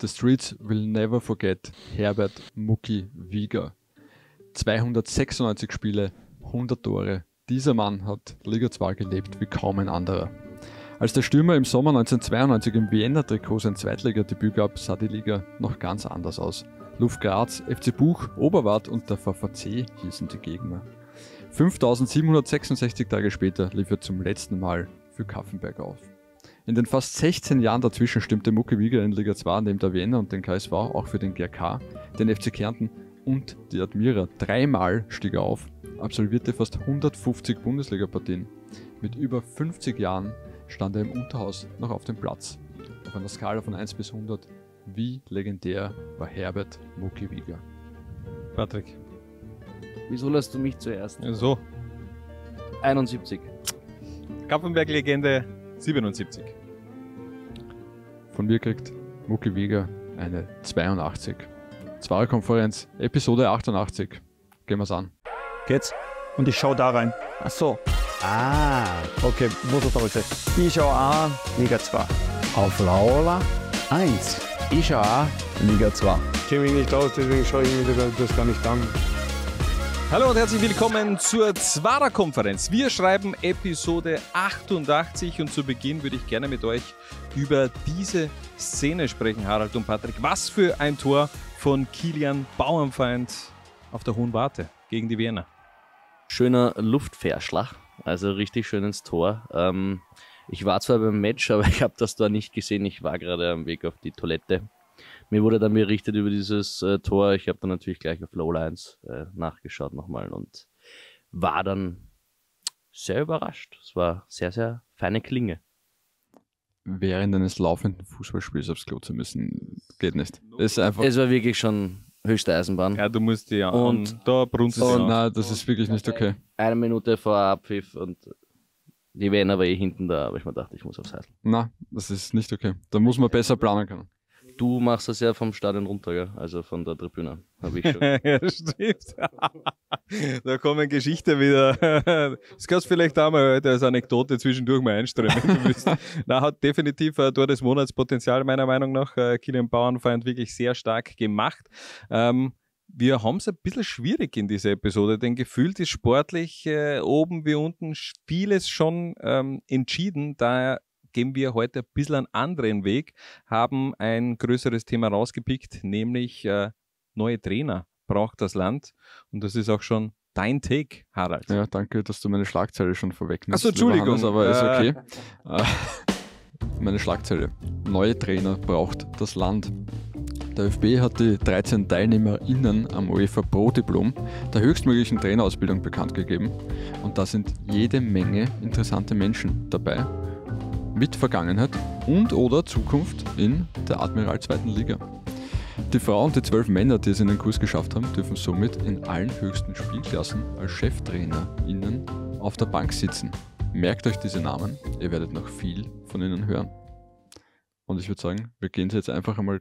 The Streets Will Never Forget Herbert Mucki Wieger. 296 Spiele, 100 Tore. Dieser Mann hat Liga 2 gelebt wie kaum ein anderer. Als der Stürmer im Sommer 1992 im Wiener Trikot sein Zweitligadebüt gab, sah die Liga noch ganz anders aus. Luft Graz, FC Buch, Oberwart und der VVC hießen die Gegner. 5766 Tage später lief er zum letzten Mal für Kaffenberg auf. In den fast 16 Jahren dazwischen stimmte Mucke Wieger in Liga 2 neben der Wiener und den KSV auch für den GRK, den FC Kärnten und die Admira. Dreimal stieg er auf, absolvierte fast 150 Bundesligapartien. Mit über 50 Jahren stand er im Unterhaus noch auf dem Platz. Auf einer Skala von 1 bis 100, wie legendär war Herbert Mucke Wieger? Patrick. Wieso lässt du mich zuerst? so. 71. Kappenberg-Legende 77. Von mir kriegt Mucki Wieger eine 82. Zwar konferenz Episode 88. Gehen wir's an. Geht's? Und ich schau da rein. Ach so. Ah. Okay, muss es aber sein. Ich schau A, Liga 2. Auf Laola 1. Ich schau A, Liga 2. Ich kenne mich nicht aus, deswegen schaue ich mir das gar nicht an. Hallo und herzlich willkommen zur Zwara-Konferenz. Wir schreiben Episode 88 und zu Beginn würde ich gerne mit euch über diese Szene sprechen, Harald und Patrick. Was für ein Tor von Kilian Bauernfeind auf der Hohen Warte gegen die Wiener. Schöner Luftverschlag, also richtig schön ins Tor. Ähm, ich war zwar beim Match, aber ich habe das Tor nicht gesehen. Ich war gerade am Weg auf die Toilette. Mir wurde dann berichtet über dieses äh, Tor. Ich habe dann natürlich gleich auf Lowlines äh, nachgeschaut nochmal und war dann sehr überrascht. Es war sehr, sehr feine Klinge. Während eines laufenden Fußballspiels aufs Klo zu müssen, geht nicht. Ist einfach es war wirklich schon höchste Eisenbahn. Ja, du musst die an. Und da brunst es Nein, das ist wirklich nicht okay. Eine Minute vor Abpfiff und die Wiener war eh hinten da, aber ich mir dachte, ich muss aufs Heißen. Nein, das ist nicht okay. Da muss man besser planen können. Du machst das ja vom Stadion runter, gell? also von der Tribüne, habe ich schon. ja, stimmt. da kommen Geschichten wieder. Das kannst du vielleicht auch mal heute als Anekdote zwischendurch mal einströmen. Na, hat definitiv äh, Tor des Monats meiner Meinung nach. Äh, Kilian Bauernfeind wirklich sehr stark gemacht. Ähm, wir haben es ein bisschen schwierig in dieser Episode, denn gefühlt ist sportlich äh, oben wie unten vieles schon ähm, entschieden, daher gehen wir heute ein bisschen einen anderen Weg, haben ein größeres Thema rausgepickt, nämlich äh, neue Trainer braucht das Land. Und das ist auch schon dein Take, Harald. Ja, danke, dass du meine Schlagzeile schon vorwegnimmst. Achso, Entschuldigung. Hannes, aber ist äh. okay. Äh, meine Schlagzeile. Neue Trainer braucht das Land. Der ÖFB hat die 13 TeilnehmerInnen am UEFA Pro-Diplom der höchstmöglichen Trainerausbildung bekannt gegeben. Und da sind jede Menge interessante Menschen dabei, mit Vergangenheit und oder Zukunft in der Admiral 2. Liga. Die Frau und die zwölf Männer, die es in den Kurs geschafft haben, dürfen somit in allen höchsten Spielklassen als CheftrainerInnen auf der Bank sitzen. Merkt euch diese Namen, ihr werdet noch viel von ihnen hören. Und ich würde sagen, wir gehen sie jetzt einfach einmal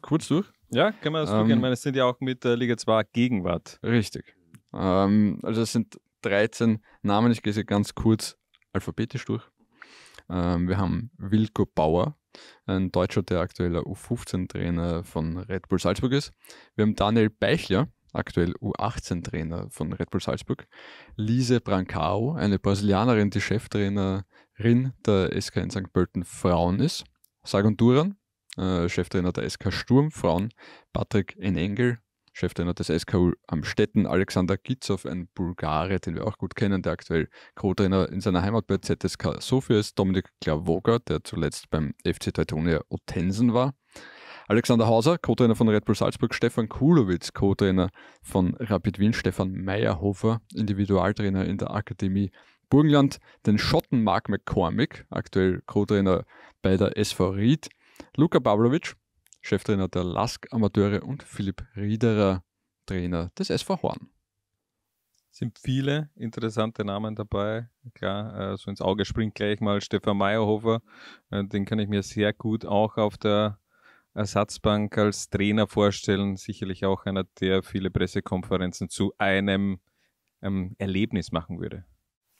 kurz durch. Ja, können wir das ähm, durchgehen, weil es sind ja auch mit der Liga 2 Gegenwart. Richtig. Ähm, also es sind 13 Namen, ich gehe sie ganz kurz alphabetisch durch. Ähm, wir haben Wilko Bauer, ein Deutscher, der aktueller U15-Trainer von Red Bull Salzburg ist. Wir haben Daniel Beichler, aktuell U18-Trainer von Red Bull Salzburg. Lise Brancao, eine Brasilianerin, die Cheftrainerin der SK in St. Pölten Frauen ist. Sagan Duran, äh, Cheftrainer der SK Sturm Frauen. Patrick Enengel, Cheftrainer des SKU am Stetten, Alexander Gitzow, ein Bulgare, den wir auch gut kennen, der aktuell Co-Trainer in seiner Heimat bei ZSK Sofia ist, Dominik Glavoga, der zuletzt beim FC Teutonia Ottensen war. Alexander Hauser, Co-Trainer von Red Bull Salzburg, Stefan Kulowitz, Co-Trainer von Rapid Wien, Stefan Meyerhofer, Individualtrainer in der Akademie Burgenland, den Schotten Mark McCormick, aktuell Co-Trainer bei der SV Ried, Luka Pavlovic, Cheftrainer der Lask Amateure und Philipp Riederer, Trainer des SV Horn. Sind viele interessante Namen dabei. Klar, äh, so ins Auge springt gleich mal Stefan Meyerhofer. Äh, den kann ich mir sehr gut auch auf der Ersatzbank als Trainer vorstellen. Sicherlich auch einer, der viele Pressekonferenzen zu einem ähm, Erlebnis machen würde.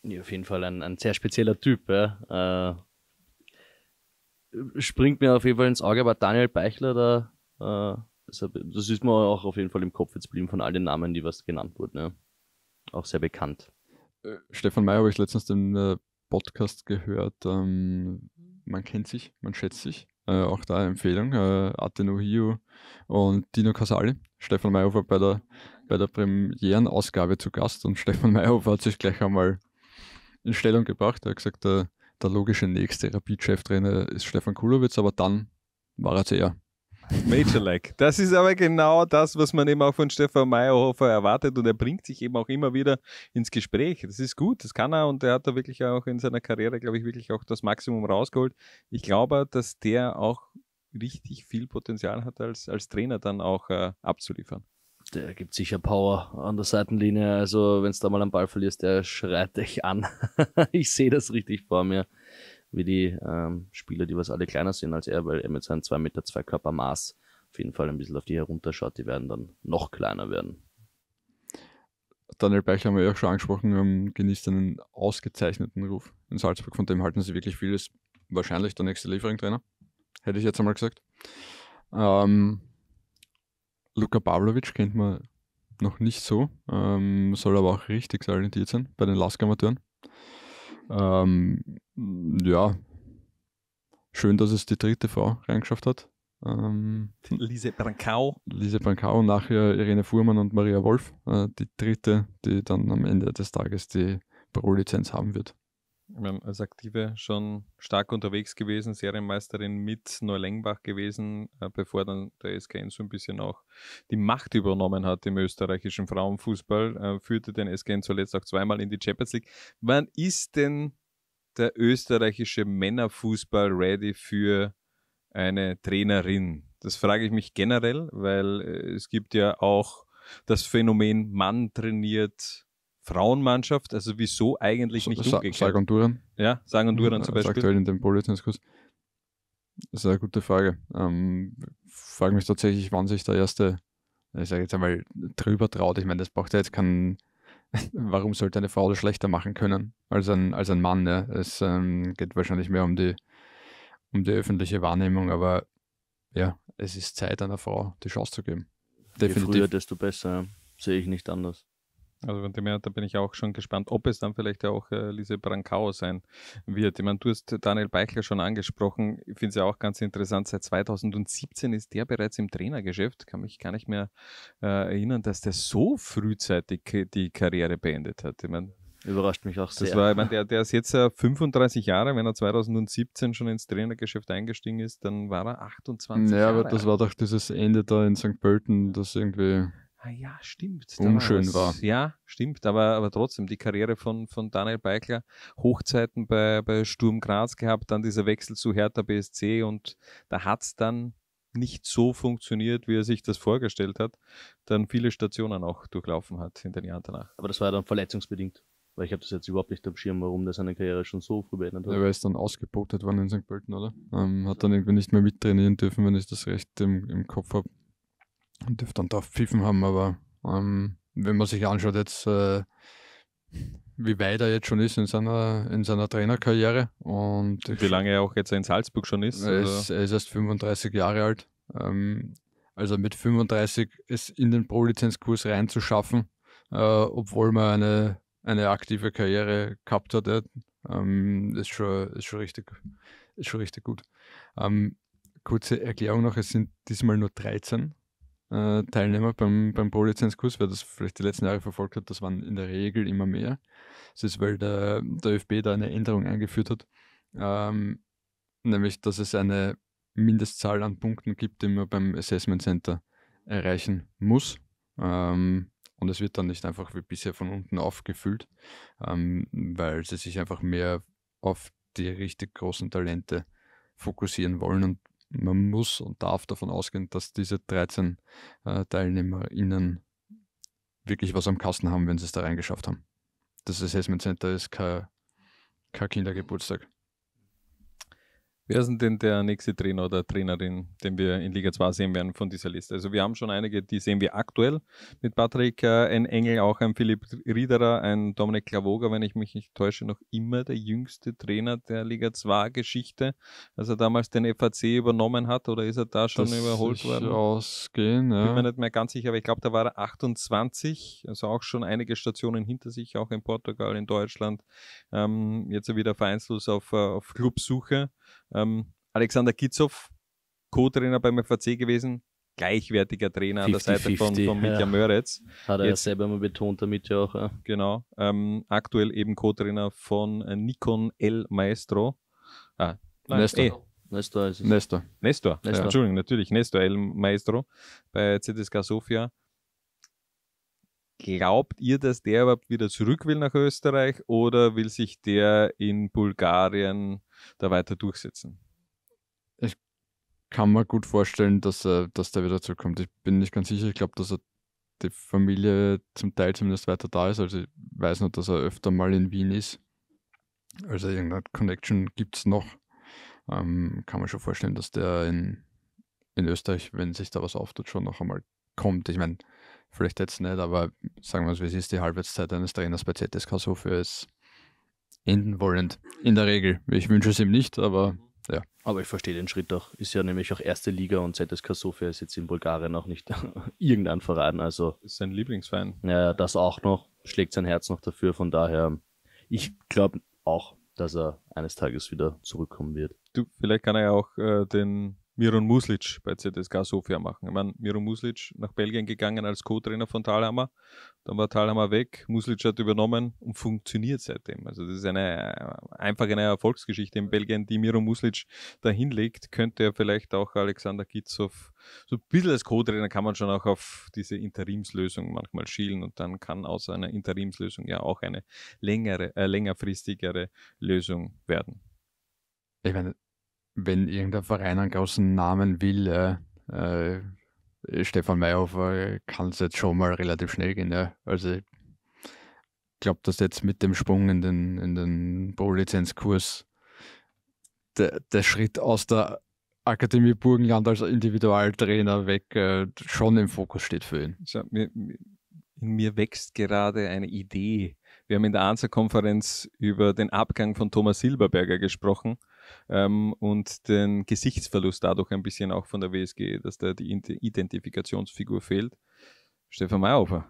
Ja, auf jeden Fall ein, ein sehr spezieller Typ. Ja. Äh, springt mir auf jeden Fall ins Auge, aber Daniel Beichler da, äh, das ist mir auch auf jeden Fall im Kopf jetzt blieben von all den Namen, die was genannt wurden. Ja. Auch sehr bekannt. Äh, Stefan Mayer habe ich letztens den äh, Podcast gehört. Ähm, man kennt sich, man schätzt sich. Äh, auch da eine Empfehlung. Äh, Ateno Hio und Dino Casali. Stefan Meyerhofer bei der, bei der Premierenausgabe zu Gast und Stefan Meyerhofer hat sich gleich einmal in Stellung gebracht. Er hat gesagt, äh, der logische nächste Rapid-Cheftrainer ist Stefan Kulowitz, aber dann war er eher. Major Like. Das ist aber genau das, was man eben auch von Stefan Meyerhofer erwartet und er bringt sich eben auch immer wieder ins Gespräch. Das ist gut, das kann er und er hat da wirklich auch in seiner Karriere, glaube ich, wirklich auch das Maximum rausgeholt. Ich glaube, dass der auch richtig viel Potenzial hat, als, als Trainer dann auch äh, abzuliefern der gibt sicher Power an der Seitenlinie. Also, wenn du da mal einen Ball verlierst, der schreit dich an. ich sehe das richtig vor mir, wie die ähm, Spieler, die was alle kleiner sind als er, weil er mit seinem 2 Meter 2 Körper Maß auf jeden Fall ein bisschen auf die herunterschaut. Die werden dann noch kleiner werden. Daniel Beich haben wir ja schon angesprochen, ähm, genießt einen ausgezeichneten Ruf in Salzburg. Von dem halten sie wirklich viel. Ist wahrscheinlich der nächste Liefering-Trainer, hätte ich jetzt einmal gesagt. Ähm, Luka Pavlovic kennt man noch nicht so, ähm, soll aber auch richtig salientiert sein bei den Lask-Amateuren. Ähm, ja, schön, dass es die dritte Frau reingeschafft hat. Ähm, Lise Brankau. Lise Brankau, nachher Irene Fuhrmann und Maria Wolf, äh, die dritte, die dann am Ende des Tages die Pro-Lizenz haben wird als Aktive schon stark unterwegs gewesen, Serienmeisterin mit Neulengbach gewesen, äh, bevor dann der SKN so ein bisschen auch die Macht übernommen hat im österreichischen Frauenfußball, äh, führte den SKN zuletzt auch zweimal in die Champions League. Wann ist denn der österreichische Männerfußball ready für eine Trainerin? Das frage ich mich generell, weil äh, es gibt ja auch das Phänomen Mann trainiert Frauenmannschaft, also wieso eigentlich nicht Sa umgekehrt? Sagan Duran. Ja, Sagan Duran zum Beispiel. Aktuell in dem Polizeidiskurs. Das ist eine gute Frage. Ähm, frage mich tatsächlich, wann sich der erste, ich sage jetzt einmal, drüber traut. Ich meine, das braucht ja jetzt keinen. Warum sollte eine Frau das schlechter machen können als ein, als ein Mann? Ne? Es ähm, geht wahrscheinlich mehr um die, um die öffentliche Wahrnehmung, aber ja, es ist Zeit, einer Frau die Chance zu geben. Definitiv. Je früher, desto besser, sehe ich nicht anders. Also von dem her, da bin ich auch schon gespannt, ob es dann vielleicht auch äh, Lise Brankau sein wird. Ich meine, du hast Daniel Beichler schon angesprochen. Ich finde es ja auch ganz interessant. Seit 2017 ist der bereits im Trainergeschäft. Kann mich gar nicht mehr äh, erinnern, dass der so frühzeitig die Karriere beendet hat. Ich meine, Überrascht mich auch sehr. Das war, ich meine, der, der ist jetzt 35 äh, Jahre. Wenn er 2017 schon ins Trainergeschäft eingestiegen ist, dann war er 28 naja, Jahre. Ja, aber das war doch dieses Ende da in St. Pölten, das irgendwie Ah ja, stimmt. Unschön da war, war. Ja, stimmt. Aber, aber trotzdem, die Karriere von, von Daniel Beikler, Hochzeiten bei, bei Sturm Graz gehabt, dann dieser Wechsel zu Hertha BSC und da hat es dann nicht so funktioniert, wie er sich das vorgestellt hat, dann viele Stationen auch durchlaufen hat in den Jahren danach. Aber das war ja dann verletzungsbedingt, weil ich habe das jetzt überhaupt nicht am Schirm, warum der seine Karriere schon so früh beendet hat. Ja, er ist dann ausgebotet worden in St. Pölten, oder? Ähm, hat dann irgendwie nicht mehr mittrainieren dürfen, wenn ich das recht im, im Kopf habe dürfte dann drauf pfiffen haben, aber ähm, wenn man sich anschaut jetzt, äh, wie weit er jetzt schon ist in seiner, in seiner Trainerkarriere und wie lange er auch jetzt in Salzburg schon ist. Er also ist, er ist erst 35 Jahre alt. Ähm, also mit 35 es in den Pro-Lizenzkurs reinzuschaffen, äh, obwohl man eine, eine aktive Karriere gehabt hat, ähm, ist, schon, ist, schon richtig, ist schon richtig gut. Ähm, kurze Erklärung noch, es sind diesmal nur 13 äh, Teilnehmer beim, beim Pro-Lizenzkurs, wer das vielleicht die letzten Jahre verfolgt hat, das waren in der Regel immer mehr. Es ist, weil der, der ÖFB da eine Änderung eingeführt hat, ähm, nämlich, dass es eine Mindestzahl an Punkten gibt, die man beim Assessment Center erreichen muss. Ähm, und es wird dann nicht einfach wie bisher von unten aufgefüllt, ähm, weil sie sich einfach mehr auf die richtig großen Talente fokussieren wollen und man muss und darf davon ausgehen, dass diese 13 äh, TeilnehmerInnen wirklich was am Kasten haben, wenn sie es da reingeschafft haben. Das Assessment Center ist kein, kein Kindergeburtstag. Wer ist denn der nächste Trainer oder Trainerin, den wir in Liga 2 sehen werden von dieser Liste? Also wir haben schon einige, die sehen wir aktuell mit Patrick, äh, ein Engel, auch ein Philipp Riederer, ein Dominik Klavoga, wenn ich mich nicht täusche, noch immer der jüngste Trainer der Liga 2 Geschichte, als er damals den FAC übernommen hat oder ist er da schon das überholt worden? Ausgehen, ja. Bin mir nicht mehr ganz sicher, aber ich glaube, da war er 28, also auch schon einige Stationen hinter sich, auch in Portugal, in Deutschland, ähm, jetzt wieder vereinslos auf, äh, auf Clubsuche ähm, Alexander Kitzow, Co-Trainer beim FAC gewesen, gleichwertiger Trainer 50, an der Seite von, von Mitja ja. Möretz. Hat er Jetzt, ja selber mal betont damit ja auch. Ja. Genau. Ähm, aktuell eben Co-Trainer von äh, Nikon El Maestro. Ah, nein, Maestro. Ey. Eh. Nestor ist es. Nestor. Nestor. Nestor. Ja, Entschuldigung, natürlich Nestor El Maestro bei CSKA Sofia. Glaubt ihr, dass der überhaupt wieder zurück will nach Österreich oder will sich der in Bulgarien da weiter durchsetzen? Ich kann mir gut vorstellen, dass, er, dass der wieder zurückkommt. Ich bin nicht ganz sicher. Ich glaube, dass er die Familie zum Teil zumindest weiter da ist. Also ich weiß noch, dass er öfter mal in Wien ist. Also irgendeine Connection gibt es noch. Ähm, kann man schon vorstellen, dass der in, in Österreich, wenn sich da was auftut, schon noch einmal kommt. Ich meine, vielleicht jetzt nicht, aber sagen wir es, wie es ist, die Halbwertszeit eines Trainers bei ZSK Sofia ist enden wollend. In der Regel. Ich wünsche es ihm nicht, aber ja. Aber ich verstehe den Schritt doch. Ist ja nämlich auch erste Liga und ZSK Sofia ist jetzt in Bulgarien auch nicht irgendein Verein. Also ist sein Lieblingsverein. Ja, das auch noch. Schlägt sein Herz noch dafür. Von daher, ich glaube auch, dass er eines Tages wieder zurückkommen wird. Du, vielleicht kann er ja auch äh, den Miron Muslic bei ZSK Sofia machen. Ich meine, Miron Muslic nach Belgien gegangen als Co-Trainer von Thalhammer, dann war Thalhammer weg, Muslic hat übernommen und funktioniert seitdem. Also das ist eine äh, einfach eine Erfolgsgeschichte in Belgien, die Miron Muslic dahin legt, könnte er vielleicht auch Alexander Kitzhoff so ein bisschen als Co-Trainer kann man schon auch auf diese Interimslösung manchmal schielen und dann kann aus einer Interimslösung ja auch eine längere, äh, längerfristigere Lösung werden. Ich meine, wenn irgendein Verein einen großen Namen will, äh, äh, Stefan Mayhofer äh, kann es jetzt schon mal relativ schnell gehen. Ja. Also ich glaube, dass jetzt mit dem Sprung in den, in den Pro-Lizenzkurs der, der Schritt aus der Akademie Burgenland als Individualtrainer weg äh, schon im Fokus steht für ihn. So, mir, in mir wächst gerade eine Idee. Wir haben in der Ansa-Konferenz über den Abgang von Thomas Silberberger gesprochen ähm, und den Gesichtsverlust dadurch ein bisschen auch von der WSG, dass da die Identifikationsfigur fehlt. Stefan Mayhofer.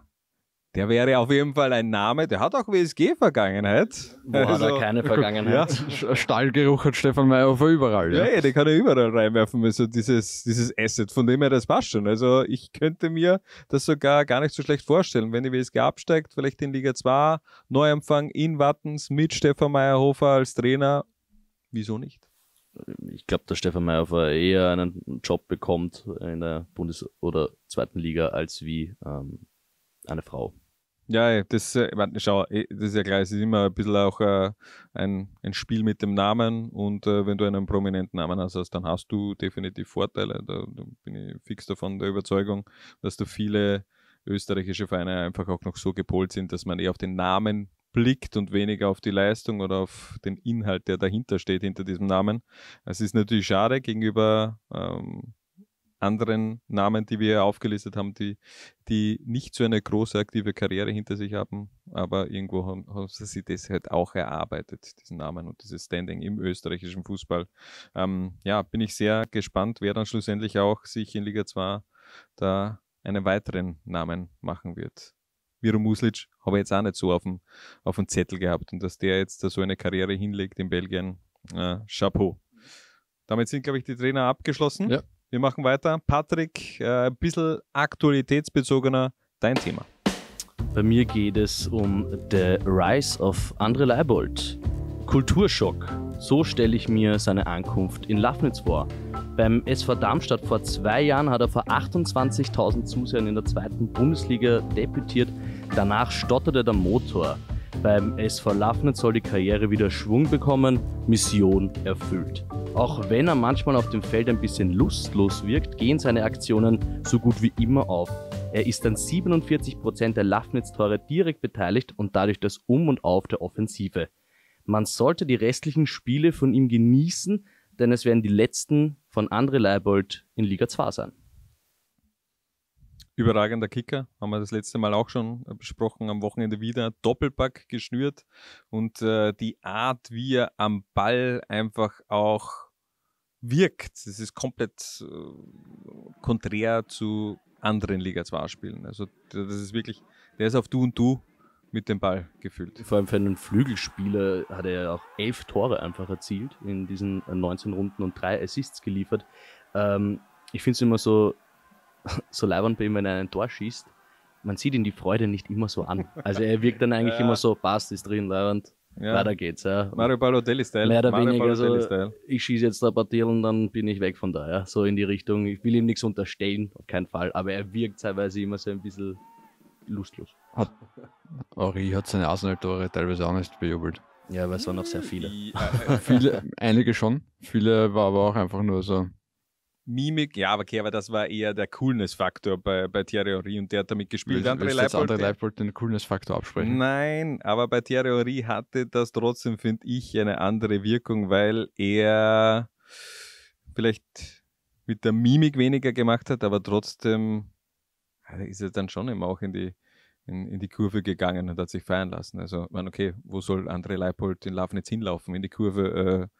Der wäre auf jeden Fall ein Name, der hat auch WSG-Vergangenheit. Boah, also, hat er also, keine Vergangenheit. Ja. Stallgeruch hat Stefan Mayhofer überall. Ja, ja, ja den kann er überall reinwerfen, also dieses, dieses Asset, von dem er das passt schon. Also ich könnte mir das sogar gar nicht so schlecht vorstellen, wenn die WSG absteigt, vielleicht in Liga 2, Neuempfang in Wattens mit Stefan Meyerhofer als Trainer Wieso nicht? Ich glaube, dass Stefan Meyerhofer eher einen Job bekommt in der Bundes- oder zweiten Liga als wie ähm, eine Frau. Ja, das, äh, ich meine, schau, eh, das ist ja klar, es ist immer ein bisschen auch äh, ein, ein Spiel mit dem Namen und äh, wenn du einen prominenten Namen hast, also dann hast du definitiv Vorteile. Da, bin ich fix davon der Überzeugung, dass da viele österreichische Vereine einfach auch noch so gepolt sind, dass man eher auf den Namen blickt und weniger auf die Leistung oder auf den Inhalt, der dahinter steht, hinter diesem Namen. Es ist natürlich schade gegenüber ähm, anderen Namen, die wir aufgelistet haben, die, die nicht so eine große aktive Karriere hinter sich haben, aber irgendwo haben, haben sie das halt auch erarbeitet, diesen Namen und dieses Standing im österreichischen Fußball. Ähm, ja, bin ich sehr gespannt, wer dann schlussendlich auch sich in Liga 2 da einen weiteren Namen machen wird. Miro Muslic habe ich jetzt auch nicht so auf dem, auf dem Zettel gehabt. Und dass der jetzt da so eine Karriere hinlegt in Belgien, äh, Chapeau. Damit sind, glaube ich, die Trainer abgeschlossen. Ja. Wir machen weiter. Patrick, äh, ein bisschen aktualitätsbezogener, dein Thema. Bei mir geht es um The Rise of Andre Leibold. Kulturschock. So stelle ich mir seine Ankunft in Lafnitz vor. Beim SV Darmstadt vor zwei Jahren hat er vor 28.000 Zusehern in der zweiten Bundesliga debütiert. Danach stotterte der Motor. Beim SV Lafnet soll die Karriere wieder Schwung bekommen, Mission erfüllt. Auch wenn er manchmal auf dem Feld ein bisschen lustlos wirkt, gehen seine Aktionen so gut wie immer auf. Er ist an 47% der Lafnitz-Tore direkt beteiligt und dadurch das Um und Auf der Offensive. Man sollte die restlichen Spiele von ihm genießen, denn es werden die letzten von André Leibold in Liga 2 sein. Überragender Kicker, haben wir das letzte Mal auch schon besprochen, am Wochenende wieder Doppelpack geschnürt und äh, die Art, wie er am Ball einfach auch wirkt. Das ist komplett äh, konträr zu anderen Liga 2 Spielen. Also das ist wirklich, der ist auf du und du mit dem Ball gefühlt. Vor allem für einen Flügelspieler hat er ja auch elf Tore einfach erzielt in diesen 19 äh, Runden und drei Assists geliefert. Ähm, ich finde es immer so so leibend bei ihm, wenn er ein Tor schießt, man sieht ihn die Freude nicht immer so an. Also er wirkt dann eigentlich ja. immer so, passt, ist drin, leibend, ja. weiter geht's. Ja. Mario Balotelli-Style. Mehr oder Mario weniger so, ich schieße jetzt ein paar Partie und dann bin ich weg von da, ja. So in die Richtung, ich will ihm nichts unterstellen, auf keinen Fall, aber er wirkt teilweise immer so ein bisschen lustlos. Hat, ich hat seine Arsenal-Tore teilweise auch nicht bejubelt. Ja, aber es waren auch sehr viele. viele einige schon, viele war aber auch einfach nur so Mimik, ja, okay, aber das war eher der Coolness-Faktor bei, bei Thierry Henry und der hat damit gespielt. Will, André willst Leipold, André Leipold den Coolness-Faktor absprechen? Nein, aber bei Thierry Henry hatte das trotzdem, finde ich, eine andere Wirkung, weil er vielleicht mit der Mimik weniger gemacht hat, aber trotzdem ist er dann schon immer auch in die, in, in die Kurve gegangen und hat sich feiern lassen. Also, man, okay, wo soll André Leipold in Lafnitz hinlaufen? In die Kurve, äh,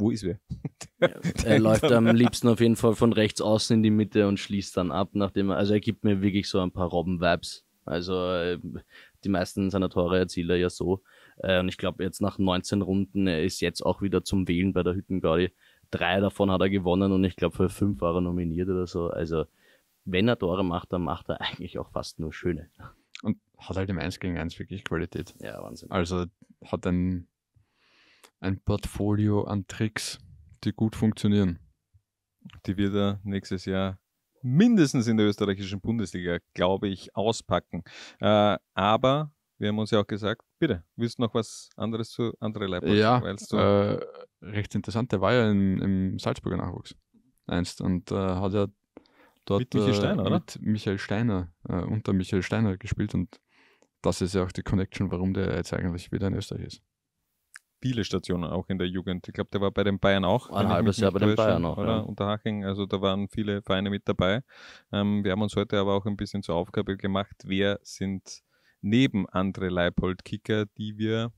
wo ist wer? er läuft am liebsten auf jeden Fall von rechts außen in die Mitte und schließt dann ab, nachdem er, also er gibt mir wirklich so ein paar Robben-Vibes. Also äh, die meisten seiner Tore erzielt er ja so. Äh, und ich glaube, jetzt nach 19 Runden, er ist jetzt auch wieder zum Wählen bei der Hüttengaudi. Drei davon hat er gewonnen und ich glaube, für fünf war er nominiert oder so. Also, wenn er Tore macht, dann macht er eigentlich auch fast nur schöne. Und hat halt im 1 gegen 1 wirklich Qualität. Ja, Wahnsinn. Also hat ein ein Portfolio an Tricks, die gut funktionieren. Die wird er nächstes Jahr mindestens in der österreichischen Bundesliga, glaube ich, auspacken. Äh, aber wir haben uns ja auch gesagt, bitte, willst du noch was anderes zu André Leipzig? Ja, äh, recht interessant. Der war ja in, im Salzburger Nachwuchs einst und äh, hat ja dort mit Michael äh, Steiner, oder? mit Michael Steiner äh, unter Michael Steiner gespielt und das ist ja auch die Connection, warum der jetzt eigentlich wieder in Österreich ist viele Stationen auch in der Jugend. Ich glaube, der war bei den Bayern auch. Ein halbes Jahr bei den Bayern auch. Oder? Ja. Unterhaching, also da waren viele Vereine mit dabei. Ähm, wir haben uns heute aber auch ein bisschen zur Aufgabe gemacht, wer sind neben andere Leipold Kicker, die wir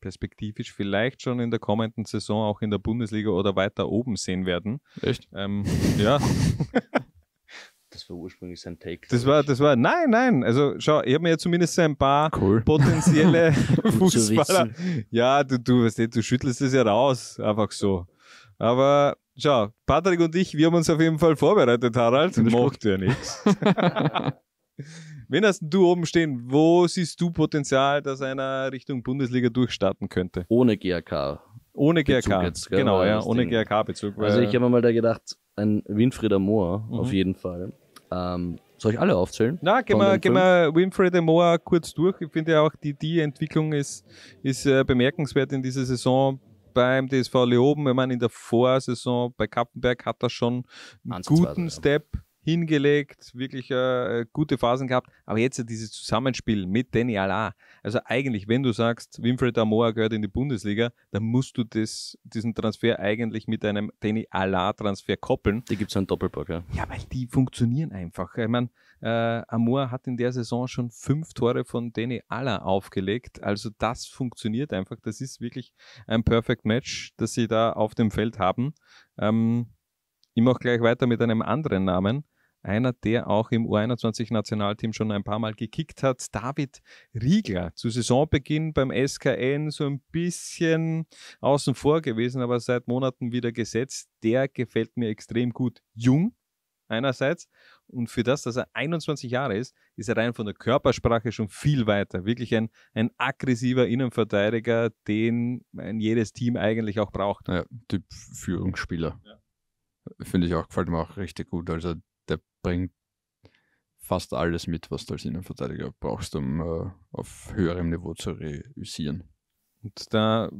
perspektivisch vielleicht schon in der kommenden Saison auch in der Bundesliga oder weiter oben sehen werden. Echt? Ähm, ja. das war ursprünglich sein Take. Das war, das war, nein, nein. Also schau, ich habe mir ja zumindest ein paar cool. potenzielle Fußballer. Ja, du, du, weißt du, du schüttelst es ja raus, einfach so. Aber schau, Patrick und ich, wir haben uns auf jeden Fall vorbereitet, Harald. Macht ja nichts. Wen hast du oben stehen? Wo siehst du Potenzial, dass einer Richtung Bundesliga durchstarten könnte? Ohne GRK. Ohne GRK. Jetzt, genau, ja, also ohne GRK-Bezug. Also ich habe mir mal da gedacht, ein Winfrieder Mohr mhm. auf jeden Fall. Ähm, soll ich alle aufzählen? Na, gehen wir, gehen wir Winfred Moa kurz durch. Ich finde ja auch, die, die Entwicklung ist, ist äh, bemerkenswert in dieser Saison beim DSV Leoben. Ich meine, in der Vorsaison bei Kappenberg hat er schon einen guten ja. Step hingelegt, wirklich äh, gute Phasen gehabt. Aber jetzt ja dieses Zusammenspiel mit Danny Ala. Also eigentlich, wenn du sagst, Winfried Amoa gehört in die Bundesliga, dann musst du das, diesen Transfer eigentlich mit einem Danny Ala-Transfer koppeln. Die gibt es einen Doppelbock, ja. Ja, weil die funktionieren einfach. Ich meine, äh, Amoa hat in der Saison schon fünf Tore von Danny Ala aufgelegt. Also das funktioniert einfach. Das ist wirklich ein Perfect Match, das sie da auf dem Feld haben. Ähm, ich mache gleich weiter mit einem anderen Namen, einer, der auch im U21-Nationalteam schon ein paar Mal gekickt hat, David Riegler. Zu Saisonbeginn beim SKN so ein bisschen außen vor gewesen, aber seit Monaten wieder gesetzt. Der gefällt mir extrem gut. Jung einerseits und für das, dass er 21 Jahre ist, ist er rein von der Körpersprache schon viel weiter. Wirklich ein, ein aggressiver Innenverteidiger, den ein jedes Team eigentlich auch braucht. Ja, typ Führungsspieler. Ja. Finde ich auch, gefällt mir auch richtig gut. Also bringt fast alles mit, was du als Innenverteidiger brauchst, um äh, auf höherem Niveau zu reüssieren. Und da,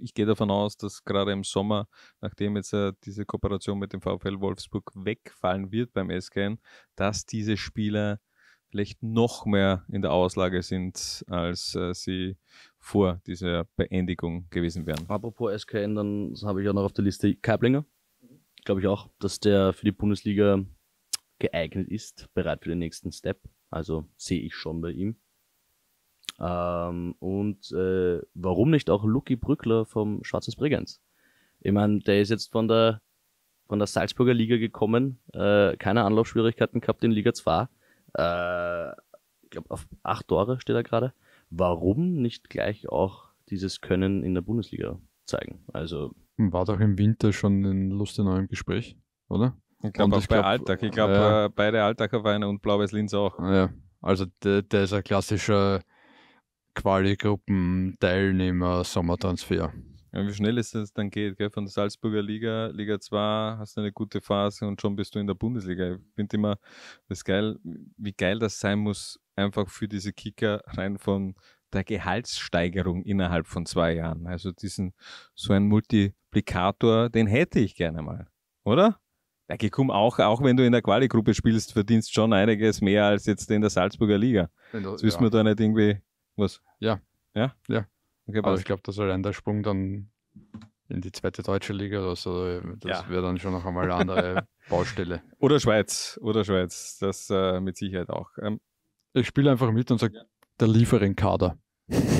ich gehe davon aus, dass gerade im Sommer, nachdem jetzt äh, diese Kooperation mit dem VfL Wolfsburg wegfallen wird beim SKN, dass diese Spieler vielleicht noch mehr in der Auslage sind, als äh, sie vor dieser Beendigung gewesen wären. Apropos SKN, dann habe ich auch noch auf der Liste Kaiblinger. Glaube ich auch, dass der für die Bundesliga geeignet ist, bereit für den nächsten Step. Also sehe ich schon bei ihm. Ähm, und äh, warum nicht auch Lucky Brückler vom Schwarzes Bregenz? Ich meine, der ist jetzt von der von der Salzburger Liga gekommen, äh, keine Anlaufschwierigkeiten gehabt in Liga 2. Äh, ich glaube, auf acht Tore steht er gerade. Warum nicht gleich auch dieses Können in der Bundesliga zeigen? Also war doch im Winter schon in Lustenau im Gespräch, oder? Ich glaube auch bei glaub, Alltag. Ich glaube, ja. Äh, beide Alltager Weine und Blaues Linz auch. Ja. Also der, der ist ein klassischer Quali-Gruppen-Teilnehmer Sommertransfer. Ja, wie schnell es dann geht, gell? von der Salzburger Liga, Liga 2, hast du eine gute Phase und schon bist du in der Bundesliga. Ich finde immer das geil, wie geil das sein muss, einfach für diese Kicker rein von der Gehaltssteigerung innerhalb von zwei Jahren. Also diesen, so ein Multiplikator, den hätte ich gerne mal, oder? Na, komm, auch, auch wenn du in der Quali-Gruppe spielst, verdienst schon einiges mehr als jetzt in der Salzburger Liga. Das ja. wissen wir da nicht irgendwie was. Ja. Ja? Ja. Okay, Aber ich glaube, dass allein der Sprung dann in die zweite deutsche Liga oder so, das ja. wäre dann schon noch einmal eine andere Baustelle. Oder Schweiz, oder Schweiz, das äh, mit Sicherheit auch. Ähm, ich spiele einfach mit und sage, ja. der Liefering-Kader.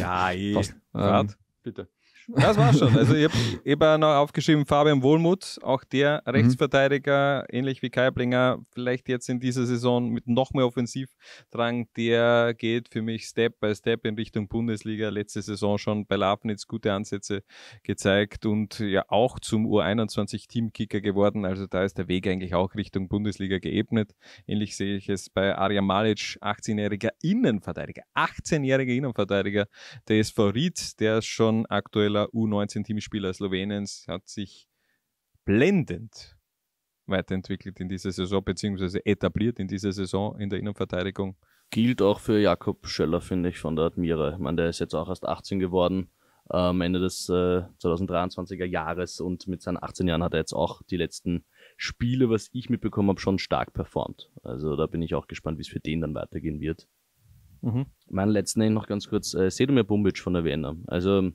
Ja, eh. Passt. Ähm, bitte. Das war's schon. Also ich habe eben noch aufgeschrieben, Fabian Wohlmuth, auch der mhm. Rechtsverteidiger, mhm. ähnlich wie Kaiblinger, vielleicht jetzt in dieser Saison mit noch mehr Offensivdrang, der geht für mich Step by Step in Richtung Bundesliga. Letzte Saison schon bei Lafnitz gute Ansätze gezeigt und ja auch zum U21-Teamkicker geworden. Also da ist der Weg eigentlich auch Richtung Bundesliga geebnet. Ähnlich sehe ich es bei Arja Malic, 18-jähriger Innenverteidiger, 18-jähriger Innenverteidiger der SV Ried, der schon aktuell aktueller U19-Teamspieler Sloweniens hat sich blendend weiterentwickelt in dieser Saison, beziehungsweise etabliert in dieser Saison in der Innenverteidigung. Gilt auch für Jakob Schöller, finde ich, von der Admira. Ich meine, der ist jetzt auch erst 18 geworden, am ähm, Ende des äh, 2023er Jahres und mit seinen 18 Jahren hat er jetzt auch die letzten Spiele, was ich mitbekommen habe, schon stark performt. Also da bin ich auch gespannt, wie es für den dann weitergehen wird. Mhm. Mein letzten noch ganz kurz, äh, Sedomir Bumbic von der Wiener. Also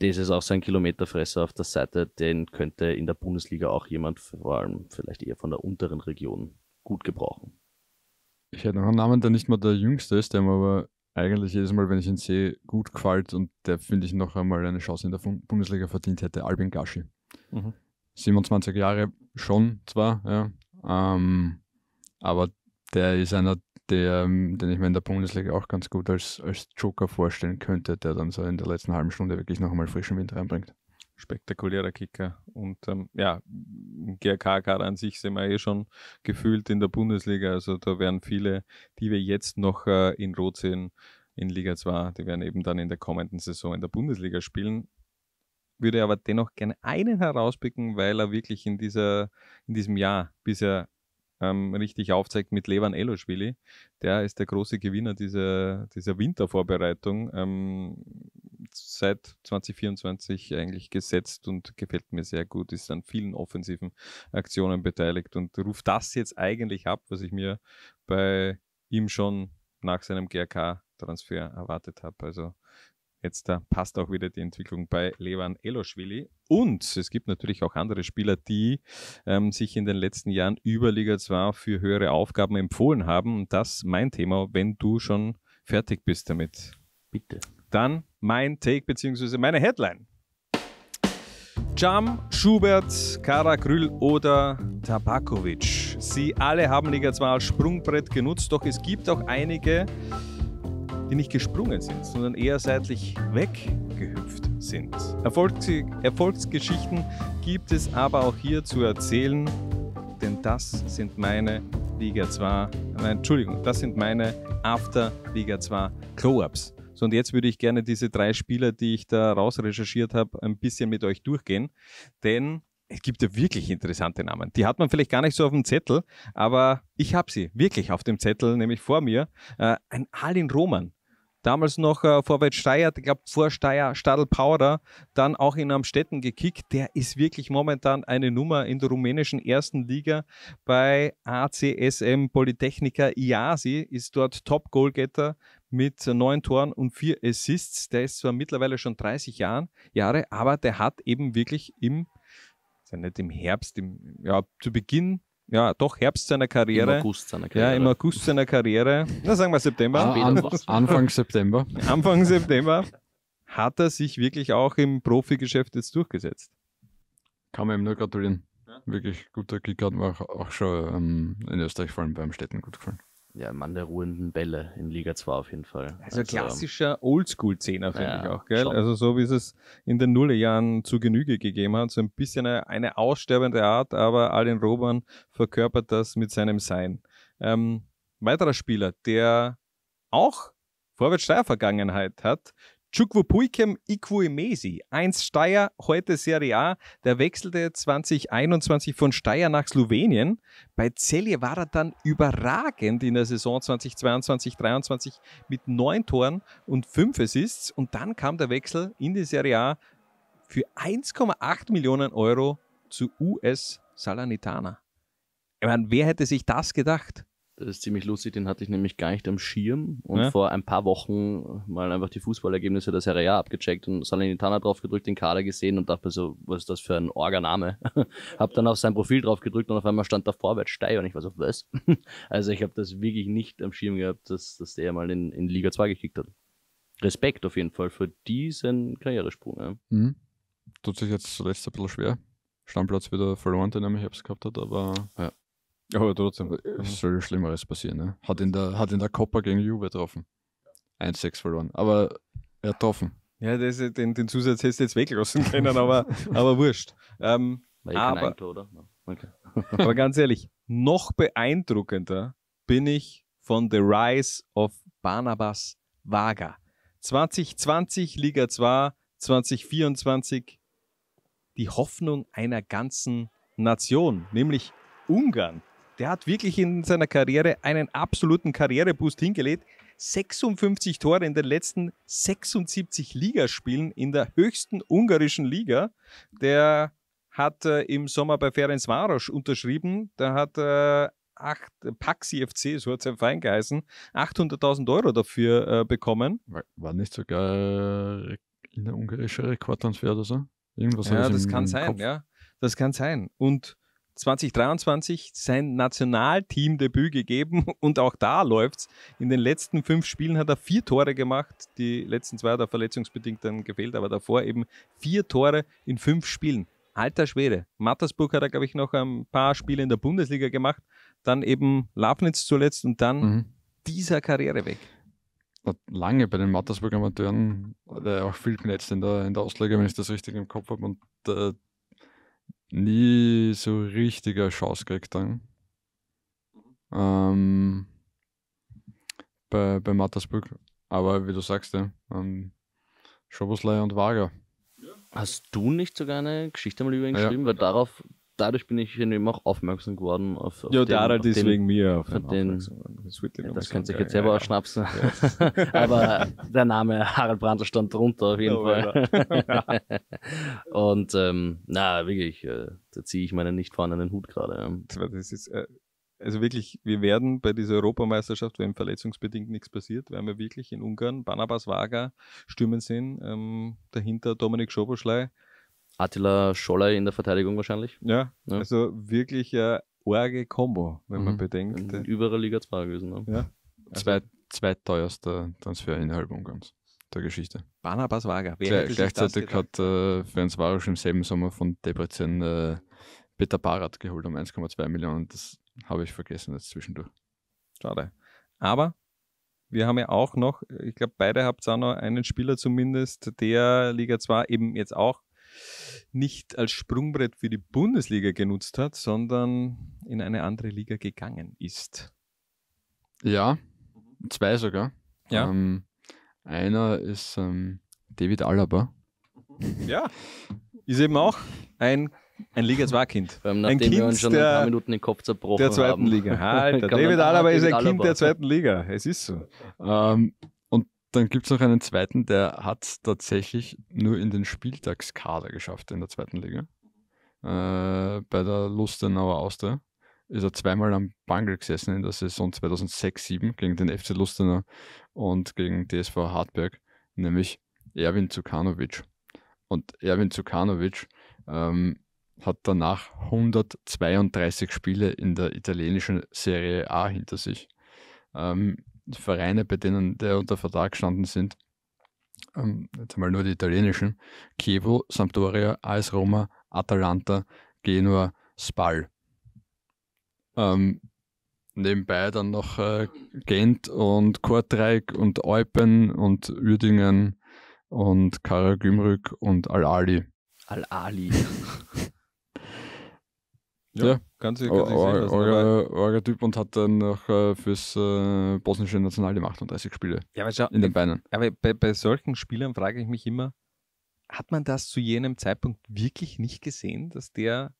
das ist auch so ein Kilometerfresser auf der Seite, den könnte in der Bundesliga auch jemand, vor allem vielleicht eher von der unteren Region, gut gebrauchen. Ich hätte noch einen Namen, der nicht mal der jüngste ist, der mir aber eigentlich jedes Mal, wenn ich ihn sehe, gut gefällt und der, finde ich, noch einmal eine Chance in der Bundesliga verdient hätte, Albin Gaschi. Mhm. 27 Jahre schon zwar, ja, ähm, aber der ist einer, der, ähm, den ich mir in der Bundesliga auch ganz gut als, als Joker vorstellen könnte, der dann so in der letzten halben Stunde wirklich noch einmal frischen Wind reinbringt. Spektakulärer Kicker. Und ähm, ja, GRK-Kader an sich sind wir eh schon gefühlt in der Bundesliga. Also da werden viele, die wir jetzt noch äh, in Rot sehen, in Liga 2, die werden eben dann in der kommenden Saison in der Bundesliga spielen würde aber dennoch gerne einen herauspicken, weil er wirklich in, dieser, in diesem Jahr bisher ähm, richtig aufzeigt mit Levan Eloschwili. Der ist der große Gewinner dieser, dieser Wintervorbereitung. Ähm, seit 2024 eigentlich gesetzt und gefällt mir sehr gut, ist an vielen offensiven Aktionen beteiligt und ruft das jetzt eigentlich ab, was ich mir bei ihm schon nach seinem GRK-Transfer erwartet habe. Also Jetzt da äh, passt auch wieder die Entwicklung bei Levan Eloschwili. Und es gibt natürlich auch andere Spieler, die ähm, sich in den letzten Jahren über Liga 2 für höhere Aufgaben empfohlen haben. Und das mein Thema, wenn du schon fertig bist damit. Bitte. Dann mein Take bzw. meine Headline. Jam, Schubert, Karagrül oder Tabakovic. Sie alle haben Liga 2 als Sprungbrett genutzt, doch es gibt auch einige, die nicht gesprungen sind, sondern eher seitlich weggehüpft sind. Erfolgs Erfolgsgeschichten gibt es aber auch hier zu erzählen, denn das sind meine Liga 2, nein, Entschuldigung, das sind meine After Liga 2 Glow-Ups. So, und jetzt würde ich gerne diese drei Spieler, die ich da raus recherchiert habe, ein bisschen mit euch durchgehen, denn es gibt ja wirklich interessante Namen. Die hat man vielleicht gar nicht so auf dem Zettel, aber ich habe sie wirklich auf dem Zettel, nämlich vor mir. Äh, ein Alin Roman damals noch äh, vorwärts Steyr, ich glaube vor Steyr, Stadl Powder, dann auch in Amstetten gekickt. Der ist wirklich momentan eine Nummer in der rumänischen ersten Liga bei ACSM Polytechnica Iasi, ist dort Top-Goalgetter mit neun Toren und vier Assists. Der ist zwar mittlerweile schon 30 Jahren, Jahre, aber der hat eben wirklich im, ja nicht im Herbst, im, ja, zu Beginn ja, doch Herbst seiner Karriere. Im August seiner Karriere. Ja, im August seiner Karriere. Na, sagen wir September. Ah, an, Anfang September. Anfang September hat er sich wirklich auch im Profigeschäft jetzt durchgesetzt. Kann man ihm nur gratulieren. Ja. Wirklich guter Kick hat mir auch, auch schon ähm, in Österreich vor allem beim Städten gut gefallen ja, Mann der ruhenden Bälle in Liga 2 auf jeden Fall. Also, also klassischer Oldschool-Zehner, finde ja, ich auch, gell? Schon. Also so wie es es in den Nullerjahren zu Genüge gegeben hat, so ein bisschen eine, eine aussterbende Art, aber Allen Roban verkörpert das mit seinem Sein. Ähm, weiterer Spieler, der auch Vorwärtssteuer-Vergangenheit hat, Chukwupuikem Iquimesi, einst Steyr, heute Serie A, der wechselte 2021 von Steyr nach Slowenien. Bei Celje war er dann überragend in der Saison 2022-23 mit neun Toren und fünf Assists. Und dann kam der Wechsel in die Serie A für 1,8 Millionen Euro zu US Salanitana. Ich meine, wer hätte sich das gedacht? Das ist ziemlich lustig, den hatte ich nämlich gar nicht am Schirm und ja? vor ein paar Wochen mal einfach die Fußballergebnisse der Serie A abgecheckt und Salernitana draufgedrückt, den Kader gesehen und dachte so, was ist das für ein Orga-Name? hab dann auf sein Profil draufgedrückt und auf einmal stand da vorwärts Steier und ich war so, was? also ich habe das wirklich nicht am Schirm gehabt, dass, dass der mal in, in Liga 2 gekickt hat. Respekt auf jeden Fall für diesen Karrieresprung. Ja. Mhm. Tut sich jetzt zuletzt ein bisschen schwer. Stammplatz wieder verloren, den er mich gehabt hat, aber ja. Aber trotzdem, es äh, äh. soll Schlimmeres passieren. Ne? Hat, in der, hat in der Copa gegen Juve getroffen. 1-6 verloren. Aber er hat getroffen. Ja, das, den, den Zusatz hättest du jetzt weglassen können, aber, aber wurscht. Ähm, eh aber, Eintor, okay. aber ganz ehrlich, noch beeindruckender bin ich von The Rise of Barnabas Vaga. 2020 Liga 2, 2024 die Hoffnung einer ganzen Nation, nämlich Ungarn. Der hat wirklich in seiner Karriere einen absoluten Karriereboost hingelegt. 56 Tore in den letzten 76 Ligaspielen in der höchsten ungarischen Liga. Der hat äh, im Sommer bei Ferenc Varos unterschrieben. Der hat äh, acht, Paxi FC, so hat es ja geheißen, 800.000 Euro dafür äh, bekommen. War nicht sogar in der ungarische Rekordtransfer oder so? Irgendwas ja, das kann sein, ja. Das kann sein. Und 2023 sein Nationalteamdebüt gegeben und auch da läuft's. In den letzten fünf Spielen hat er vier Tore gemacht. Die letzten zwei hat er verletzungsbedingt dann gefehlt, aber davor eben vier Tore in fünf Spielen. Alter Schwede. Mattersburg hat er, glaube ich, noch ein paar Spiele in der Bundesliga gemacht. Dann eben Lafnitz zuletzt und dann mhm. dieser Karriereweg lange bei den Mattersburg Amateuren, der auch viel genetzt in der, in der Ostliga, wenn ich das richtig im Kopf habe. Und äh, nie so richtig eine Chance gekriegt dann. Ähm, bei, bei Mattersburg. Aber wie du sagst, ja, ähm, Schoboslei und Wager. Hast du nicht sogar eine Geschichte mal über ihn geschrieben? Ja. Weil darauf dadurch bin ich eben auch aufmerksam geworden auf, auf Ja, der Dara ist wegen mir auf den, den, den Das könnte ich jetzt selber ja, ausschnapsen. Ja. Aber der Name Harald Brandl stand drunter auf jeden oh, Fall. Und ähm, na, wirklich, äh, da ziehe ich meinen nicht vorhandenen Hut gerade. Das ist, äh, also wirklich, wir werden bei dieser Europameisterschaft, wenn verletzungsbedingt nichts passiert, werden wir wirklich in Ungarn Banabas Vaga stürmen sehen, ähm, dahinter Dominik Schoboschlei, Attila Scholler in der Verteidigung wahrscheinlich. Ja, ja. also wirklich mhm. ja orge Kombo, wenn mhm. man bedenkt. Überall Liga 2 gewesen. Ne? Ja. Also Zwei, zweiteuerster Transfer innerhalb Ungarns der Geschichte. Barnabas Wager. Gle gleichzeitig hat äh, Ferenc Varos im selben Sommer von Debrecen äh, Peter Barat geholt um 1,2 Millionen. Das habe ich vergessen jetzt zwischendurch. Schade. Aber wir haben ja auch noch, ich glaube, beide habt auch noch einen Spieler zumindest, der Liga 2 eben jetzt auch nicht als Sprungbrett für die Bundesliga genutzt hat, sondern in eine andere Liga gegangen ist. Ja, mhm. zwei sogar. Ja. Ähm, einer ist ähm, David Alaba. Mhm. Ja, ist eben auch ein, ein Liga 2-Kind. Ein Kind, wir uns schon der, ein paar Minuten den Kopf zerbrochen der zweiten haben. Liga. Halt, David Alaba ist ein David Kind Alaba. der zweiten Liga. Es ist so. Ähm, dann gibt es noch einen zweiten, der hat tatsächlich nur in den Spieltagskader geschafft in der zweiten Liga. Äh, bei der Lustenauer Auster ist er zweimal am Bankel gesessen in der Saison 2006-7 gegen den FC Lustenau und gegen DSV Hartberg, nämlich Erwin Zukanovic. Und Erwin Zukanovic ähm, hat danach 132 Spiele in der italienischen Serie A hinter sich. Ähm, Vereine, bei denen der unter Vertrag gestanden sind, ähm, jetzt einmal nur die italienischen, Chievo, Sampdoria, AS Roma, Atalanta, Genua, Spal. Ähm, nebenbei dann noch äh, Gent und Kortreik und Eupen und Uerdingen und Kara Gümrück und Al-Ali. Al-Ali. Ja, ja. Kann, sie, Typ und hat dann noch äh, fürs äh, bosnische National die 38 Spiele ja, aber schau, in den Beinen. Aber bei, bei solchen Spielern frage ich mich immer, hat man das zu jenem Zeitpunkt wirklich nicht gesehen, dass der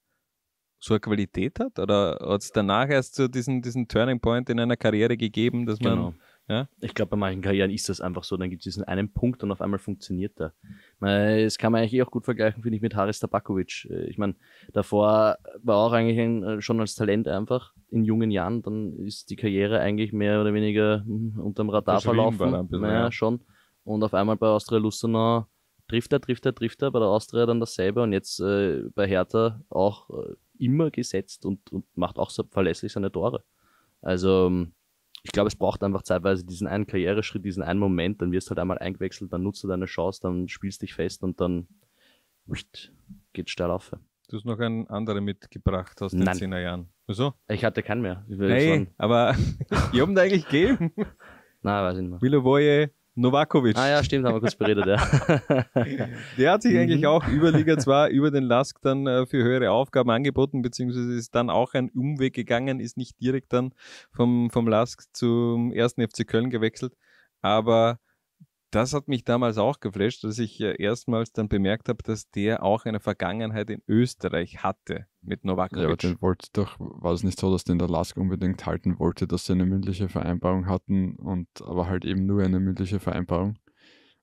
so eine Qualität hat? Oder hat es danach erst so diesen, diesen Turning Point in einer Karriere gegeben, dass man genau. Ja? Ich glaube, bei manchen Karrieren ist das einfach so. Dann gibt es diesen einen Punkt und auf einmal funktioniert er. Das kann man eigentlich eh auch gut vergleichen, finde ich, mit Haris Tabakovic. Äh, ich meine, davor war auch eigentlich ein, äh, schon als Talent einfach in jungen Jahren. Dann ist die Karriere eigentlich mehr oder weniger hm, unterm Radar verlaufen. Bisschen, naja, ja. schon. Und auf einmal bei Austria Lustenau trifft er, trifft er, trifft er. Bei der Austria dann dasselbe. Und jetzt äh, bei Hertha auch äh, immer gesetzt und, und macht auch so verlässlich seine Tore. Also ähm, ich glaube, es braucht einfach zeitweise diesen einen Karriereschritt, diesen einen Moment, dann wirst du halt einmal eingewechselt, dann nutzt du deine Chance, dann spielst dich fest und dann geht steil auf. Du hast noch einen anderen mitgebracht aus den Nein. 10er Jahren. Wieso? Ich hatte keinen mehr. Nein, aber ich haben da eigentlich gegeben. Na, weiß ich nicht mehr. Willowoye, Novakovic. Ah ja, stimmt, haben wir kurz beredet, ja. Der hat sich eigentlich mhm. auch über Liga 2, über den Lask dann äh, für höhere Aufgaben angeboten, beziehungsweise ist dann auch ein Umweg gegangen, ist nicht direkt dann vom, vom Lask zum ersten FC Köln gewechselt. Aber das hat mich damals auch geflasht, dass ich äh, erstmals dann bemerkt habe, dass der auch eine Vergangenheit in Österreich hatte mit Novak. Ja, aber den wollte doch, war es nicht so, dass den der Lask unbedingt halten wollte, dass sie eine mündliche Vereinbarung hatten und aber halt eben nur eine mündliche Vereinbarung.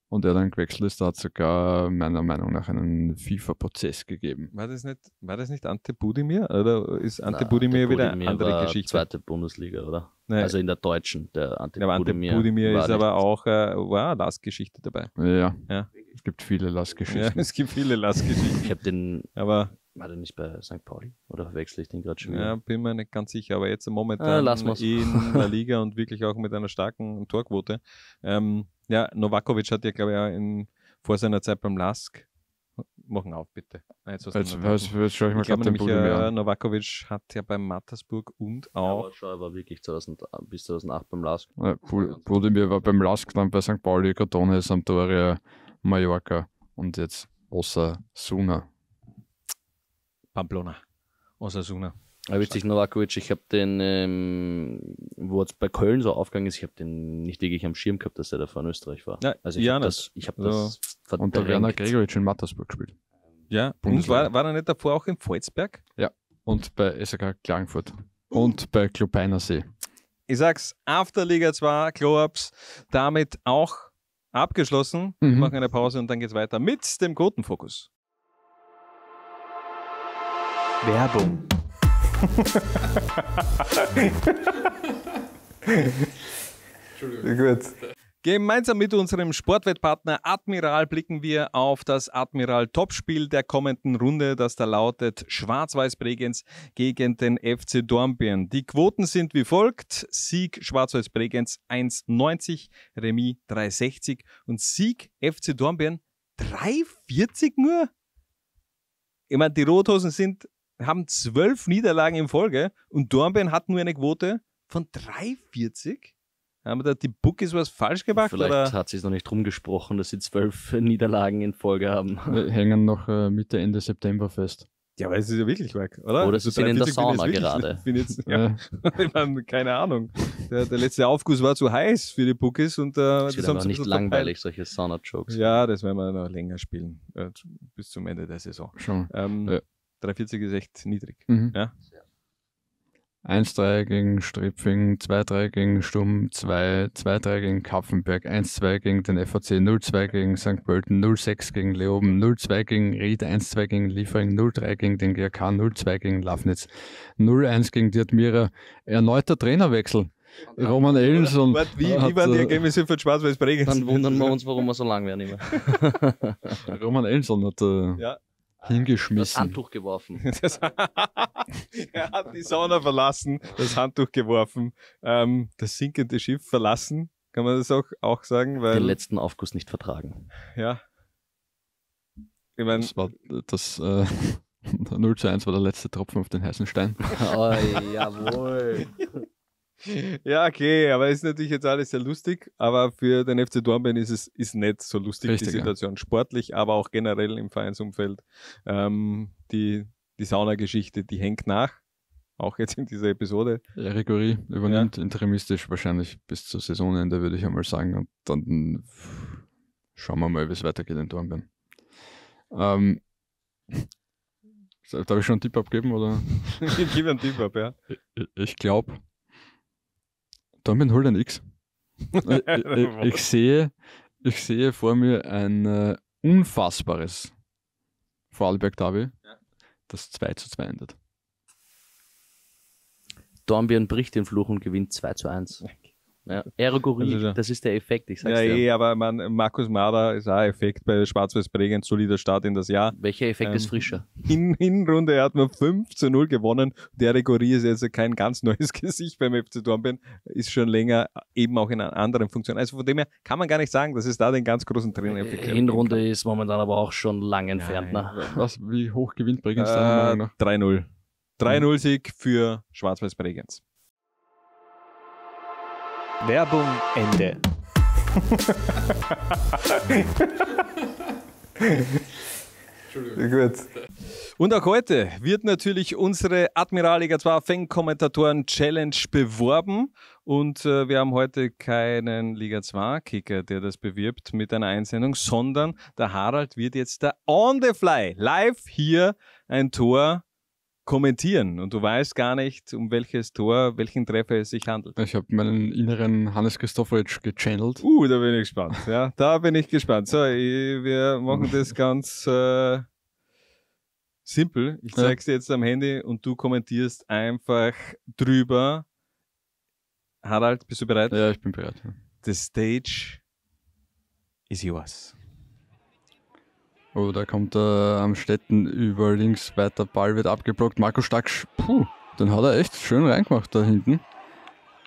Und er dann gewechselt ist, da hat sogar meiner Meinung nach einen FIFA-Prozess gegeben. War das nicht, war das nicht Ante Budimir? Oder ist Ante Nein, Budimir Ante wieder eine andere war Geschichte? Zweite Bundesliga, oder? Nein. Also in der deutschen, der Ante ja, aber Ante Budimir, Budimir ist aber auch, äh, war geschichte dabei. Ja. ja. Es gibt viele Lastgeschichten. Ja, es gibt viele Lastgeschichten. ich habe den, aber war der nicht bei St. Pauli? Oder verwechsel ich den gerade schon wieder? Ja, bin mir nicht ganz sicher, aber jetzt momentan ah, in der Liga und wirklich auch mit einer starken Torquote. Ähm, ja, Novakovic hat ja, glaube ich, auch in, vor seiner Zeit beim Lask. Machen auf, bitte. Ah, jetzt, was jetzt, jetzt schaue ich mal gerade den nämlich, äh, Novakovic hat ja bei Mattersburg und auch. Ja, aber war wirklich 2000, bis 2008 beim Lask. Ja, Budimir war beim Lask, dann bei St. Pauli, Crotone, Sampdoria, Mallorca und jetzt Ossa Suna. Pamplona, Osasuna. Ja, witzig, Novakovic, ich habe den, ähm, wo es bei Köln so aufgegangen ist, ich habe den nicht wirklich am Schirm gehabt, dass er da von Österreich war. Ja, also ich habe das, ich hab das verdrängt. Und der Werner Gregoric in Mattersburg gespielt. Ja, und war, war er nicht davor auch in Volzberg? Ja, und bei SK Klagenfurt. Und bei Club See. Ich sag's, Afterliga 2, Kloops, damit auch abgeschlossen. Mhm. Wir machen eine Pause und dann geht's weiter mit dem Quotenfokus. Werbung. Gut. Gemeinsam mit unserem Sportwettpartner Admiral blicken wir auf das Admiral-Topspiel der kommenden Runde, das da lautet Schwarz-Weiß Bregenz gegen den FC Dornbirn. Die Quoten sind wie folgt. Sieg Schwarz-Weiß Bregenz 1,90, Remis 3,60 und Sieg FC Dornbirn 3,40 nur? Ich meine, die Rothosen sind haben zwölf Niederlagen in Folge und Dornbirn hat nur eine Quote von 3,40. Haben da die Bookies was falsch gemacht? Vielleicht oder? hat es noch nicht drum gesprochen, dass sie zwölf Niederlagen in Folge haben. Wir hängen noch äh, Mitte, Ende September fest. Ja, weil es ist ja wirklich wack, oder? Oder also sie sind in der Sauna bin gerade. Bin jetzt, ja. ich meine, keine Ahnung. Der, der, letzte Aufguss war zu heiß für die Bookies und äh, das, ist haben nicht langweilig, solche Sauna-Jokes. Ja, das werden wir noch länger spielen, äh, bis zum Ende der Saison. Schon. Ähm, ja. 340 ist echt niedrig. Mhm. Ja? 1-3 gegen Stripfing, 2-3 gegen Stumm, 2-3 gegen Kapfenberg, 1-2 gegen den FAC, 0-2 gegen St. Pölten, 0-6 gegen Leoben, 0-2 gegen Ried, 1-2 gegen Liefering, 0-3 gegen den GRK, 0-2 gegen Lafnitz, 0-1 gegen Dirtmira. Erneuter Trainerwechsel. Roman Ellenson. Wie, wie hat, waren die äh, Ergebnisse für halt Schwarz-Weiß Bregenz? Dann wundern wir uns, warum wir so lang werden immer. Roman Ellenson hat äh, ja hingeschmissen. Das Handtuch geworfen. Das, er hat die Sauna verlassen, das Handtuch geworfen, ähm, das sinkende Schiff verlassen, kann man das auch, auch sagen? Weil, Den letzten Aufguss nicht vertragen. Ja. Ich mein, das war das äh, 0 zu 1 war der letzte Tropfen auf den heißen Stein. oh, jawohl. Ja, okay, aber ist natürlich jetzt alles sehr lustig, aber für den FC Dornbirn ist es ist nicht so lustig, Richtig, die Situation. Ja. Sportlich, aber auch generell im Vereinsumfeld. Ähm, die die Sauna-Geschichte, die hängt nach, auch jetzt in dieser Episode. Eric Gori übernimmt ja. interimistisch wahrscheinlich bis zur Saisonende, würde ich einmal sagen, und dann schauen wir mal, wie es weitergeht in Dornbirn. Ähm, darf ich schon einen Tipp abgeben? Oder? ich gebe einen Tipp ab, ja. Ich, ich glaube, Damien holt halt ein X. ich, äh, ich, äh, äh, ich, sehe, ich sehe vor mir ein äh, unfassbares Vorarlberg-Derby, ja. das 2 zu 2 endet. Dornbirn bricht den Fluch und gewinnt 2 zu 1. Ja, Ergorie, also, das ist der Effekt, ich sag's ja, dir. Ja, eh, aber man, Markus Marder ist auch Effekt bei Schwarz-Weiß-Bregenz, solider Start in das Jahr. Welcher Effekt ähm, ist frischer? In Hinrunde hat man 5 zu 0 gewonnen. Die Ergorie ist jetzt kein ganz neues Gesicht beim FC Dornbirn, ist schon länger eben auch in einer anderen Funktion. Also von dem her kann man gar nicht sagen, dass es da den ganz großen Trainer-Effekt äh, gibt. Hinrunde kann. ist momentan aber auch schon lang entfernt. Ne? Nein. Ne? Was, wie hoch gewinnt Bregenz? Äh, 3-0. 3-0-Sieg hm. für Schwarz-Weiß-Bregenz. Werbung Ende. Gut. Und auch heute wird natürlich unsere Admiraliga 2 Fan-Kommentatoren Challenge beworben. Und äh, wir haben heute keinen Liga 2 Kicker, der das bewirbt mit einer Einsendung, sondern der Harald wird jetzt da On the Fly live hier ein Tor kommentieren und du weißt gar nicht, um welches Tor, welchen Treffer es sich handelt. Ich habe meinen inneren Hannes Christofowitsch gechannelt. Uh, da bin ich gespannt. Ja, da bin ich gespannt. So, wir machen das ganz äh, simpel. Ich zeige es dir jetzt am Handy und du kommentierst einfach drüber. Harald, bist du bereit? Ja, ich bin bereit. The stage is yours. Oh, da kommt er am Städten über links weiter. Ball wird abgeblockt. Marco Stark, puh, den hat er echt schön reingemacht da hinten.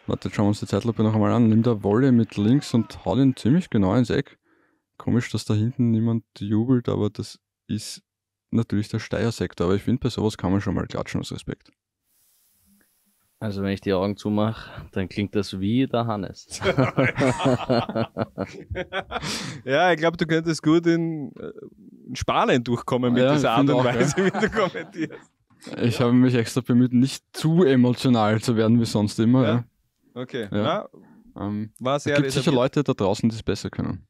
Warte, schauen wir uns die Zeitlupe noch einmal an. Nimmt er Wolle mit links und haut ihn ziemlich genau ins Eck. Komisch, dass da hinten niemand jubelt, aber das ist natürlich der Steiersektor. Aber ich finde, bei sowas kann man schon mal klatschen aus Respekt. Also wenn ich die Augen zumache, dann klingt das wie der Hannes. ja, ich glaube, du könntest gut in, äh, in Spanien durchkommen mit ja, dieser Art und Weise, ja. wie du kommentierst. Ich ja. habe mich extra bemüht, nicht zu emotional zu werden wie sonst immer. Okay. Ja. Na, ähm, es gibt sicher Leute da draußen, die es besser können.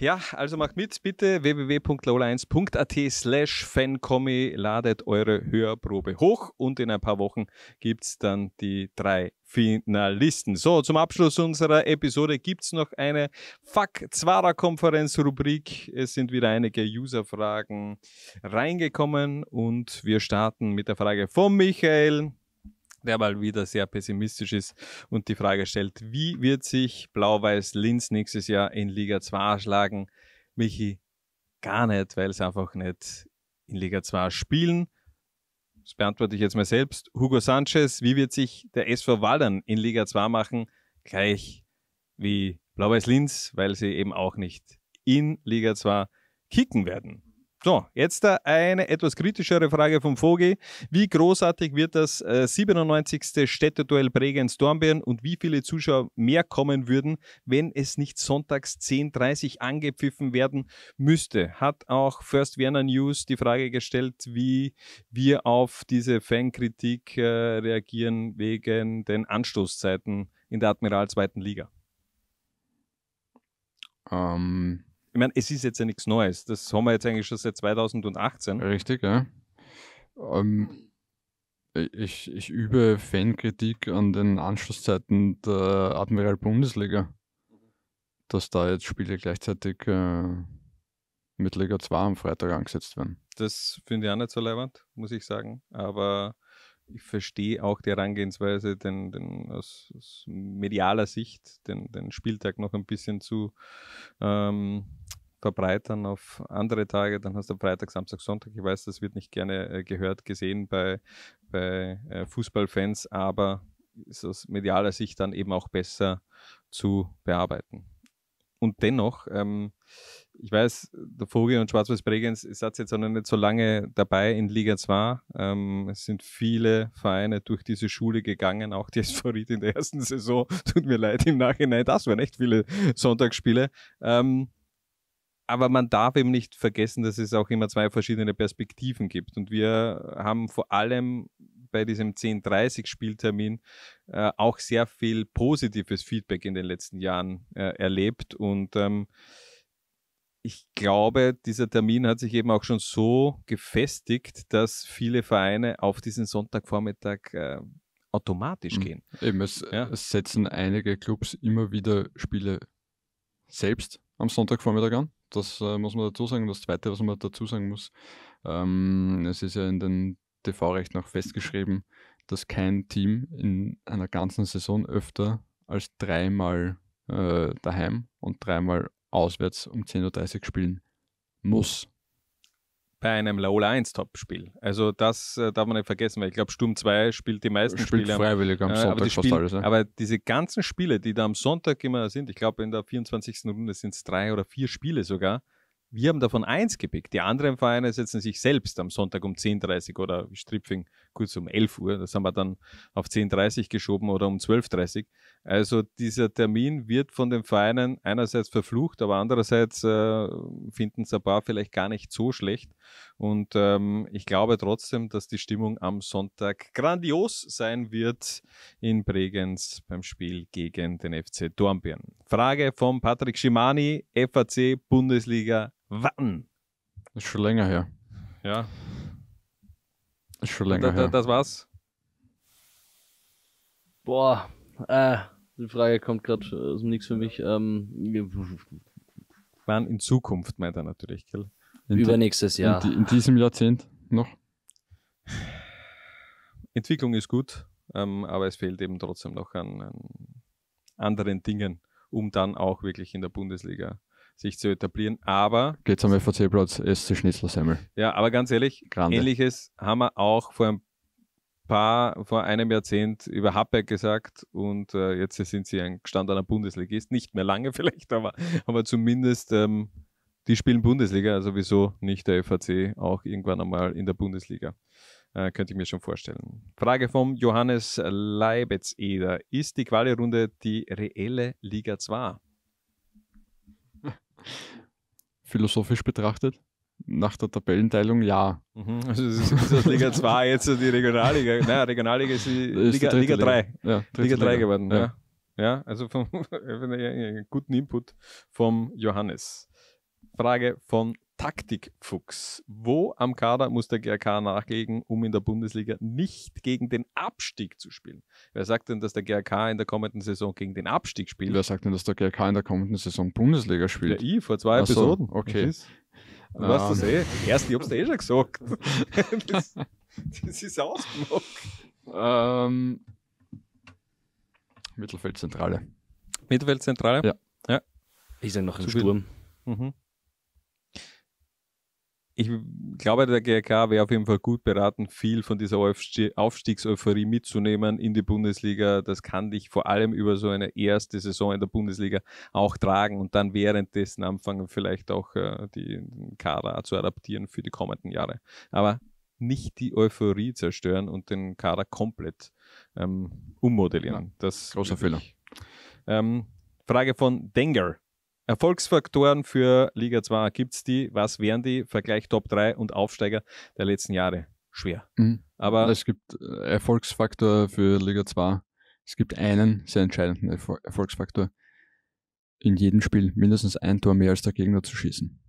Ja, also macht mit, bitte www.lola1.at slash fancommy, ladet eure Hörprobe hoch und in ein paar Wochen gibt's dann die drei Finalisten. So, zum Abschluss unserer Episode gibt's noch eine Fuck-Zwara-Konferenz-Rubrik. Es sind wieder einige User-Fragen reingekommen und wir starten mit der Frage von Michael der mal wieder sehr pessimistisch ist und die Frage stellt, wie wird sich Blau-Weiß Linz nächstes Jahr in Liga 2 schlagen? Michi, gar nicht, weil sie einfach nicht in Liga 2 spielen. Das beantworte ich jetzt mal selbst. Hugo Sanchez, wie wird sich der SV Waldern in Liga 2 machen? Gleich wie Blau-Weiß Linz, weil sie eben auch nicht in Liga 2 kicken werden. So, jetzt eine etwas kritischere Frage vom Vogel. Wie großartig wird das 97. Äh, Städteduell Bregenz-Dornbirn und wie viele Zuschauer mehr kommen würden, wenn es nicht sonntags 10.30 Uhr angepfiffen werden müsste? Hat auch First Werner News die Frage gestellt, wie wir auf diese Fankritik äh, reagieren wegen den Anstoßzeiten in der Admiral zweiten Liga. Ähm. Um ich meine, es ist jetzt ja nichts Neues. Das haben wir jetzt eigentlich schon seit 2018. Richtig, ja. Ähm, ich, ich übe Fankritik an den Anschlusszeiten der Admiral Bundesliga, dass da jetzt Spiele gleichzeitig äh, mit Liga 2 am Freitag angesetzt werden. Das finde ich auch nicht so leibend, muss ich sagen. Aber ich verstehe auch die Herangehensweise, den, den aus, aus, medialer Sicht den, den, Spieltag noch ein bisschen zu ähm, verbreitern auf andere Tage. Dann hast du Freitag, Samstag, Sonntag. Ich weiß, das wird nicht gerne äh, gehört, gesehen bei, bei äh, Fußballfans, aber ist aus medialer Sicht dann eben auch besser zu bearbeiten. Und dennoch ähm, ich weiß, der Vogel und Schwarz-Weiß Bregenz ist jetzt auch noch nicht so lange dabei in Liga 2. Ähm, es sind viele Vereine durch diese Schule gegangen, auch die Favorit in der ersten Saison. Tut mir leid im Nachhinein, das waren echt viele Sonntagsspiele. Ähm, aber man darf eben nicht vergessen, dass es auch immer zwei verschiedene Perspektiven gibt. Und wir haben vor allem bei diesem 10.30-Spieltermin äh, auch sehr viel positives Feedback in den letzten Jahren äh, erlebt. Und ähm, ich glaube, dieser Termin hat sich eben auch schon so gefestigt, dass viele Vereine auf diesen Sonntagvormittag äh, automatisch mhm. gehen. Eben, es, ja. setzen einige Clubs immer wieder Spiele selbst am Sonntagvormittag an. Das äh, muss man dazu sagen. Das Zweite, was man dazu sagen muss, ähm, es ist ja in den TV-Rechten auch festgeschrieben, dass kein Team in einer ganzen Saison öfter als dreimal äh, daheim und dreimal auswärts um 10.30 Uhr spielen muss. Bei einem Laola 1 Top-Spiel. Also das äh, darf man nicht vergessen, weil ich glaube, Sturm 2 spielt die meisten spielt Spiele. freiwillig am, am Sonntag aber fast spielen, alles. Ja. Ne? Aber diese ganzen Spiele, die da am Sonntag immer sind, ich glaube, in der 24. Runde sind es drei oder vier Spiele sogar, wir haben davon eins gepickt. Die anderen Vereine setzen sich selbst am Sonntag um 10.30 Uhr oder Stripfing kurz um 11 Uhr, das haben wir dann auf 10.30 Uhr geschoben oder um 12.30 Uhr. Also dieser Termin wird von den Vereinen einerseits verflucht, aber andererseits äh, finden es ein paar vielleicht gar nicht so schlecht. Und ähm, ich glaube trotzdem, dass die Stimmung am Sonntag grandios sein wird in Bregenz beim Spiel gegen den FC Dornbirn. Frage von Patrick Schimani, FAC Bundesliga, wann? Das ist schon länger her. Ja, ist schon länger da, her. Das war's. Boah, äh, die Frage kommt gerade aus äh, dem Nix für mich. Ähm, Wann in Zukunft, meint er natürlich, gell? In Übernächstes Jahr. In, in, diesem Jahrzehnt noch? Entwicklung ist gut, ähm, aber es fehlt eben trotzdem noch an, an anderen Dingen, um dann auch wirklich in der Bundesliga sich zu etablieren, aber... Geht's am FAC-Platz, SC Schnitzelsemmel. Ja, aber ganz ehrlich, Grande. ähnliches haben wir auch vor ein paar, vor einem Jahrzehnt über Habeck gesagt und äh, jetzt sind sie ein gestandener Bundesligist, nicht mehr lange vielleicht, aber, aber zumindest ähm, die spielen Bundesliga, also wieso nicht der FAC auch irgendwann einmal in der Bundesliga? Äh, könnte ich mir schon vorstellen. Frage vom Johannes Leibetz-Eder. Ist die Quali-Runde die reelle Liga 2? Philosophisch betrachtet? Nach der Tabellenteilung ja. Mhm. Also es ist, ist, das Liga 2 jetzt die Regionalliga. Naja, Regionalliga ist die Liga, ist Liga 3. Ja, Liga 3 geworden, ja. ja. Ja, also vom, guten Input vom Johannes. Frage von Taktikfuchs. Wo am Kader muss der GRK nachlegen, um in der Bundesliga nicht gegen den Abstieg zu spielen? Wer sagt denn, dass der GRK in der kommenden Saison gegen den Abstieg spielt? Wer sagt denn, dass der GRK in der kommenden Saison Bundesliga spielt? Ja, ich, vor zwei so, Episoden. Okay. Was du hast das eh? Erst, ich hab's dir eh schon gesagt. das, das ist ausgemacht. Ähm, Mittelfeldzentrale. Mittelfeldzentrale? Ja. ja. Ich sage noch im Sturm. Mhm ich glaube, der GRK wäre auf jeden Fall gut beraten, viel von dieser Aufstiegseuphorie mitzunehmen in die Bundesliga. Das kann dich vor allem über so eine erste Saison in der Bundesliga auch tragen und dann währenddessen anfangen, vielleicht auch äh, die, den Kader zu adaptieren für die kommenden Jahre. Aber nicht die Euphorie zerstören und den Kader komplett ähm, ummodellieren. Ja, das großer Fehler. Ähm, Frage von Denger. Erfolgsfaktoren für Liga 2 gibt es die? Was wären die? Vergleich Top 3 und Aufsteiger der letzten Jahre. Schwer. Mhm. Aber also es gibt äh, Erfolgsfaktor für Liga 2. Es gibt einen sehr entscheidenden Erfolgsfaktor. In jedem Spiel mindestens ein Tor mehr als der Gegner zu schießen.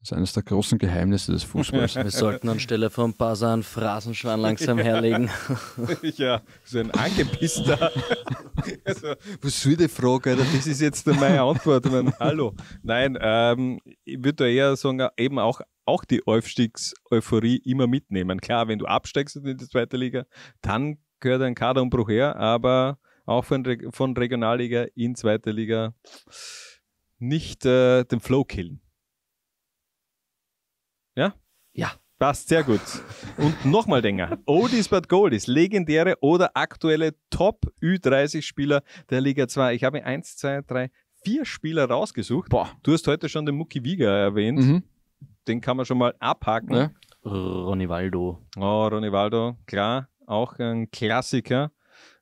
Das ist eines der großen Geheimnisse des Fußballs. Wir sollten anstelle von einen Phrasenschwan langsam ja. herlegen. ja, so ein angepisster. also, was soll die Frage, Alter? Das ist jetzt meine Antwort. Ich hallo. Nein, ähm, ich würde da eher sagen, eben auch, auch die Aufstiegs-Euphorie immer mitnehmen. Klar, wenn du absteigst in die zweite Liga, dann gehört ein Kaderumbruch her, aber auch von, Re von Regionalliga in zweite Liga nicht äh, den Flow killen. Passt sehr gut. Und nochmal länger. Oldies but Goldies. Legendäre oder aktuelle Top Ü30-Spieler der Liga 2. Ich habe 1, 2, 3, 4 Spieler rausgesucht. Boah. Du hast heute schon den Mucki Wieger erwähnt. Mhm. Den kann man schon mal abhaken. Ja. Ronivaldo. Oh, Ronivaldo, klar. Auch ein Klassiker.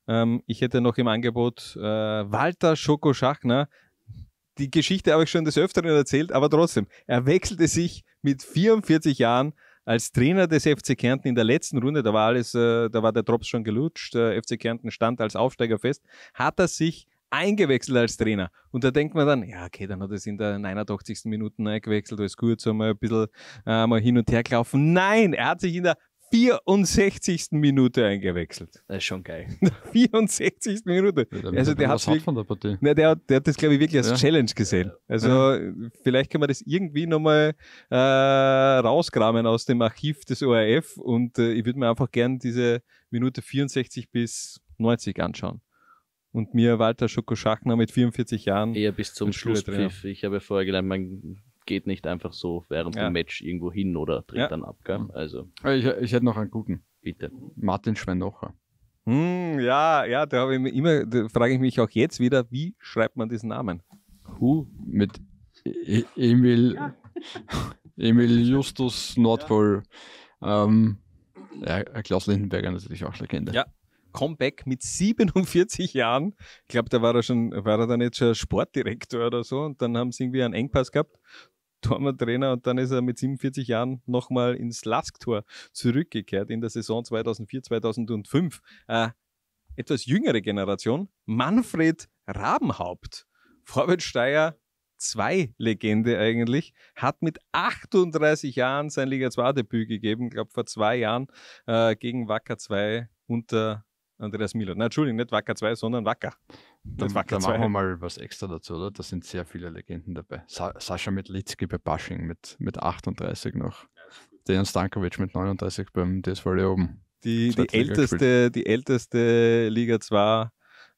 Ähm, ich hätte noch im Angebot äh, Walter Schachner. Die Geschichte habe ich schon des Öfteren erzählt, aber trotzdem. Er wechselte sich mit 44 Jahren als Trainer des FC Kärnten in der letzten Runde, da war alles, äh, da war der Drops schon gelutscht, der äh, FC Kärnten stand als Aufsteiger fest, hat er sich eingewechselt als Trainer. Und da denkt man dann, ja, okay, dann hat er es in der 89. Minute eingewechselt, alles gut, so mal ein bisschen äh, mal hin und her gelaufen. Nein, er hat sich in der 64. Minute eingewechselt. Das ist schon geil. 64. Minute. Ja, also der hat, wirklich, von der, Partie. Ne, der, der hat das, glaube ich, wirklich als ja. Challenge gesehen. Also ja. vielleicht kann man das irgendwie nochmal äh, rauskramen aus dem Archiv des ORF und äh, ich würde mir einfach gerne diese Minute 64 bis 90 anschauen. Und mir Walter Schoko Schachner mit 44 Jahren. Eher bis zum Schlusspfiff. Ich habe ja vorher gelernt, mein geht nicht einfach so während ja. dem Match irgendwo hin oder dreht ja. dann ab. Gell? Mhm. Also. Ich, ich hätte noch einen guten. Bitte. Martin Schwendocher. Hm, ja, ja, da habe ich mir immer, da frage ich mich auch jetzt wieder, wie schreibt man diesen Namen? Hu mit e Emil, ja. Emil Justus Nordpol. Ja. Ähm, ja, Klaus Lindenberger natürlich auch Legende. Ja, Comeback mit 47 Jahren. Ich glaube, da war er schon, war er dann jetzt schon Sportdirektor oder so und dann haben sie irgendwie einen Engpass gehabt. Tormann-Trainer und dann ist er mit 47 Jahren nochmal ins Lask-Tor zurückgekehrt in der Saison 2004, 2005. Äh, etwas jüngere Generation, Manfred Rabenhaupt, Vorwärtssteier 2 Legende eigentlich, hat mit 38 Jahren sein Liga 2 Debüt gegeben, glaube vor zwei Jahren äh, gegen Wacker 2 unter Andreas Miller. Nein, Entschuldigung, nicht Wacker 2, sondern Wacker. Dann, Wacker da machen wir mal was extra dazu, oder? Da sind sehr viele Legenden dabei. Sa Sascha Medlitzki bei Bashing mit, mit 38 noch. Dejan Stankovic mit 39 beim DSV e oben. Die, die älteste, die älteste Liga 2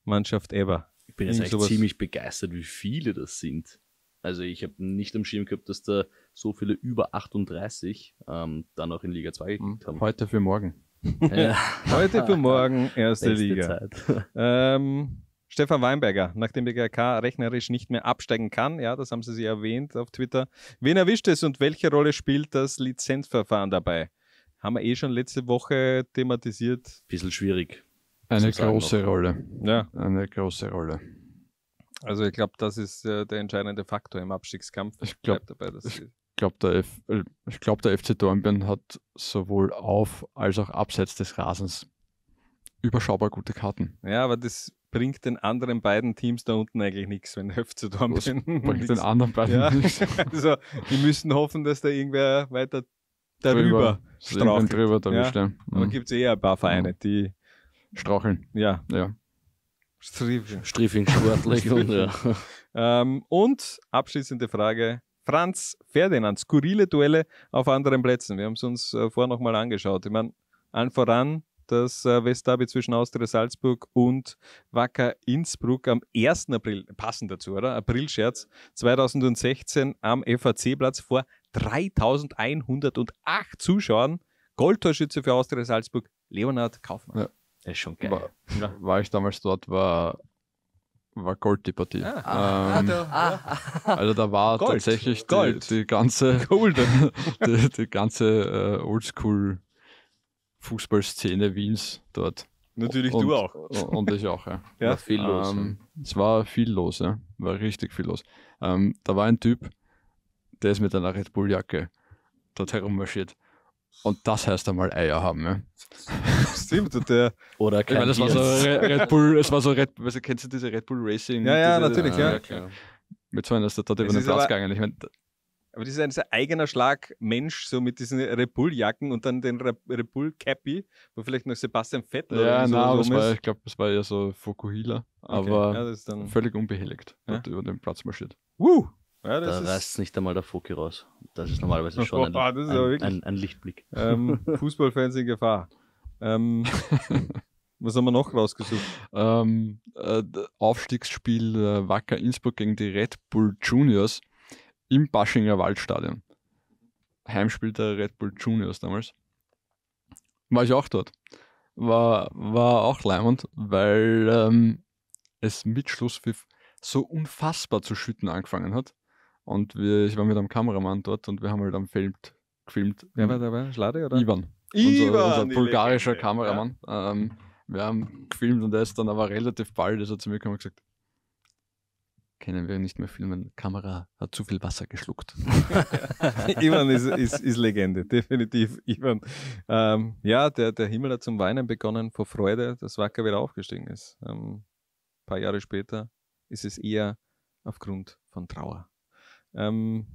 Mannschaft ever. Ich bin jetzt echt ziemlich begeistert, wie viele das sind. Also ich habe nicht am Schirm gehabt, dass da so viele über 38 ähm, dann auch in Liga 2 gekickt haben. Hm. Heute für morgen. Äh, Heute für morgen erste Beste Liga. Ähm, Stefan Weinberger, nachdem der GK rechnerisch nicht mehr absteigen kann, ja, das haben Sie sich erwähnt auf Twitter. Wen erwischt es und welche Rolle spielt das Lizenzverfahren dabei? Haben wir eh schon letzte Woche thematisiert. Bisschen schwierig. Eine große Rolle. Ja. Eine große Rolle. Also ich glaube, das ist äh, der entscheidende Faktor im Abstiegskampf. Ich glaube, dabei, glaube, der, F äh, glaub, der FC Dornbirn hat sowohl auf als auch abseits des Rasens überschaubar gute Karten. Ja, aber das bringt den anderen beiden Teams da unten eigentlich nichts, wenn der FC Dornbirn. Das bringt den anderen beiden ja. nichts. also, die müssen hoffen, dass da irgendwer weiter darüber strauchelt. Drüber erwischt, ja. Aber mhm. gibt es eher ein paar genau. Vereine, die straucheln. Ja. ja. Striefing. Striefing, Sportlegung, ja. Ähm, und abschließende Frage: Franz Ferdinand. Skurrile Duelle auf anderen Plätzen. Wir haben es uns äh, vorher nochmal angeschaut. Ich meine, allen voran das äh, Westderby zwischen Austria Salzburg und Wacker Innsbruck am 1. April, passend dazu, oder? Aprilscherz 2016 am FAC-Platz vor 3108 Zuschauern. Goldtorschütze für Austria Salzburg, Leonhard Kaufmann. Ja. Das ist schon geil. War, war ich damals dort, war war Gold die Partie. Ah. Ähm, ah, ah. Also da war Gold. tatsächlich die, die, ganze die, die, ganze äh, Oldschool Fußballszene Wiens dort. Natürlich und, du auch. Und ich auch, ja. ja. War viel los. Ähm, es war viel los, ja. War richtig viel los. Ähm, da war ein Typ, der ist mit einer Red Bull Jacke dort herummarschiert. Und das heißt einmal Eier haben, ne? Stimmt, der. Oder kein ich meine, das war so Red Bull, es war so Red, also kennst du diese Red Bull Racing? Ja, ja, diese, natürlich, ja. ja äh, mit so einer, dass der dort über den Platz gegangen. Ich mein, aber das ist ein eigener Schlag Mensch, so mit diesen Red Bull-Jacken und dann den Red Bull-Cappy, wo vielleicht noch Sebastian Vettel ja, oder so na, rum war, ich glaube, das war ja so Fukuhila, okay. aber ja, völlig unbehelligt ja? über den Platz marschiert. Woo! Ja, da reißt es nicht einmal der Foki raus. Das ist normalerweise schon ein, Boah, ein, ein, ein Lichtblick. Ähm, Fußballfans in Gefahr. Ähm, was haben wir noch rausgesucht? Ähm, äh, Aufstiegsspiel äh, Wacker Innsbruck gegen die Red Bull Juniors im Baschinger Waldstadion. Heimspiel der Red Bull Juniors damals. War ich auch dort. War, war auch leimend, weil ähm, es mit Schlusspfiff so unfassbar zu schütten angefangen hat. Und wir, ich war mit einem Kameramann dort und wir haben halt am Film gefilmt. Wer hm. war dabei? Schlade oder? Ivan. Ivan! Unser, unser bulgarischer Legende, Kameramann. Ja. Ähm, wir haben gefilmt und er ist dann aber relativ bald, ist also er zu mir gekommen und gesagt, können wir nicht mehr filmen. Kamera hat zu viel Wasser geschluckt. Ivan ist, ist, ist, Legende, definitiv. Ivan. Ähm, ja, der, der Himmel hat zum Weinen begonnen vor Freude, dass Wacker wieder aufgestiegen ist. Ähm, ein paar Jahre später ist es eher aufgrund von Trauer. Ähm,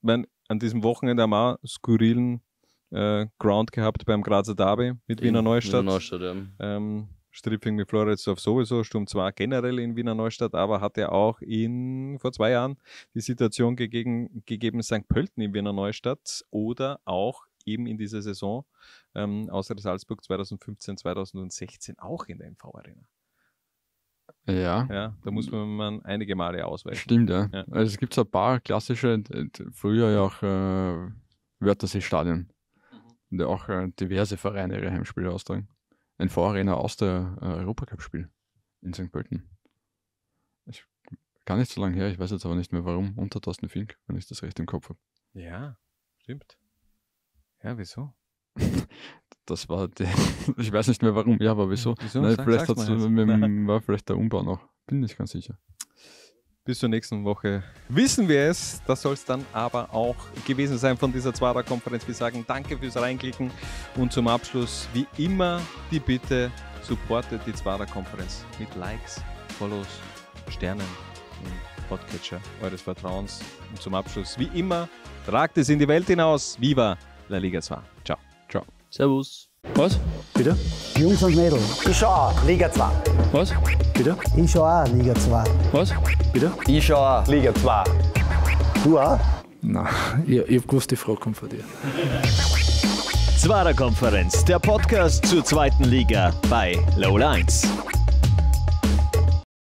mein, an diesem Wochenende haben wir skurrilen äh, Ground gehabt beim Grazer Derby mit in, Wiener Neustadt. Wiener Neustadt ja. ähm, Stripping mit Floridsdorf sowieso, Sturm zwar generell in Wiener Neustadt, aber hat ja auch in, vor zwei Jahren die Situation gegeben, gegeben St. Pölten in Wiener Neustadt oder auch eben in dieser Saison ähm, außer Salzburg 2015, 2016 auch in der MV Arena. Ja. ja. Da muss man einige Male ausweichen. Stimmt, ja. ja. Also es gibt so ein paar klassische, früher ja auch äh, Wörthersee-Stadion. Mhm. Und auch äh, diverse Vereine ihre Heimspiele austragen. Ein Vorarena aus der äh, Europacup-Spiel in St. Pölten. Ich, gar nicht so lange her, ich weiß jetzt aber nicht mehr warum, unter Thorsten Fink, wenn ich das recht im Kopf habe. Ja, stimmt. Ja, wieso? das war die, ich weiß nicht mehr warum, ja, aber wieso? wieso? Nein, Sag, vielleicht hat's, mit, war vielleicht der Umbau noch, bin nicht ganz sicher. Bis zur nächsten Woche wissen wir es. Das soll es dann aber auch gewesen sein von dieser Zwarer-Konferenz. Wir sagen danke fürs Reinklicken und zum Abschluss wie immer die Bitte, supportet die Zwarer-Konferenz mit Likes, Follows, Sternen und Podcatcher eures Vertrauens. Und zum Abschluss wie immer, tragt es in die Welt hinaus. Viva La Liga 2. Ciao. Servus. Was? Bitte? Jungs und Mädels. Ich schau auch, Liga 2. Was? Bitte? Ich schau auch, Liga 2. Was? Bitte? Ich schau auch, Liga 2. Du auch? Nein, ich, ich hab gewusst, die Frau kommt von dir. Zwarer Konferenz, der Podcast zur zweiten Liga bei Low 1.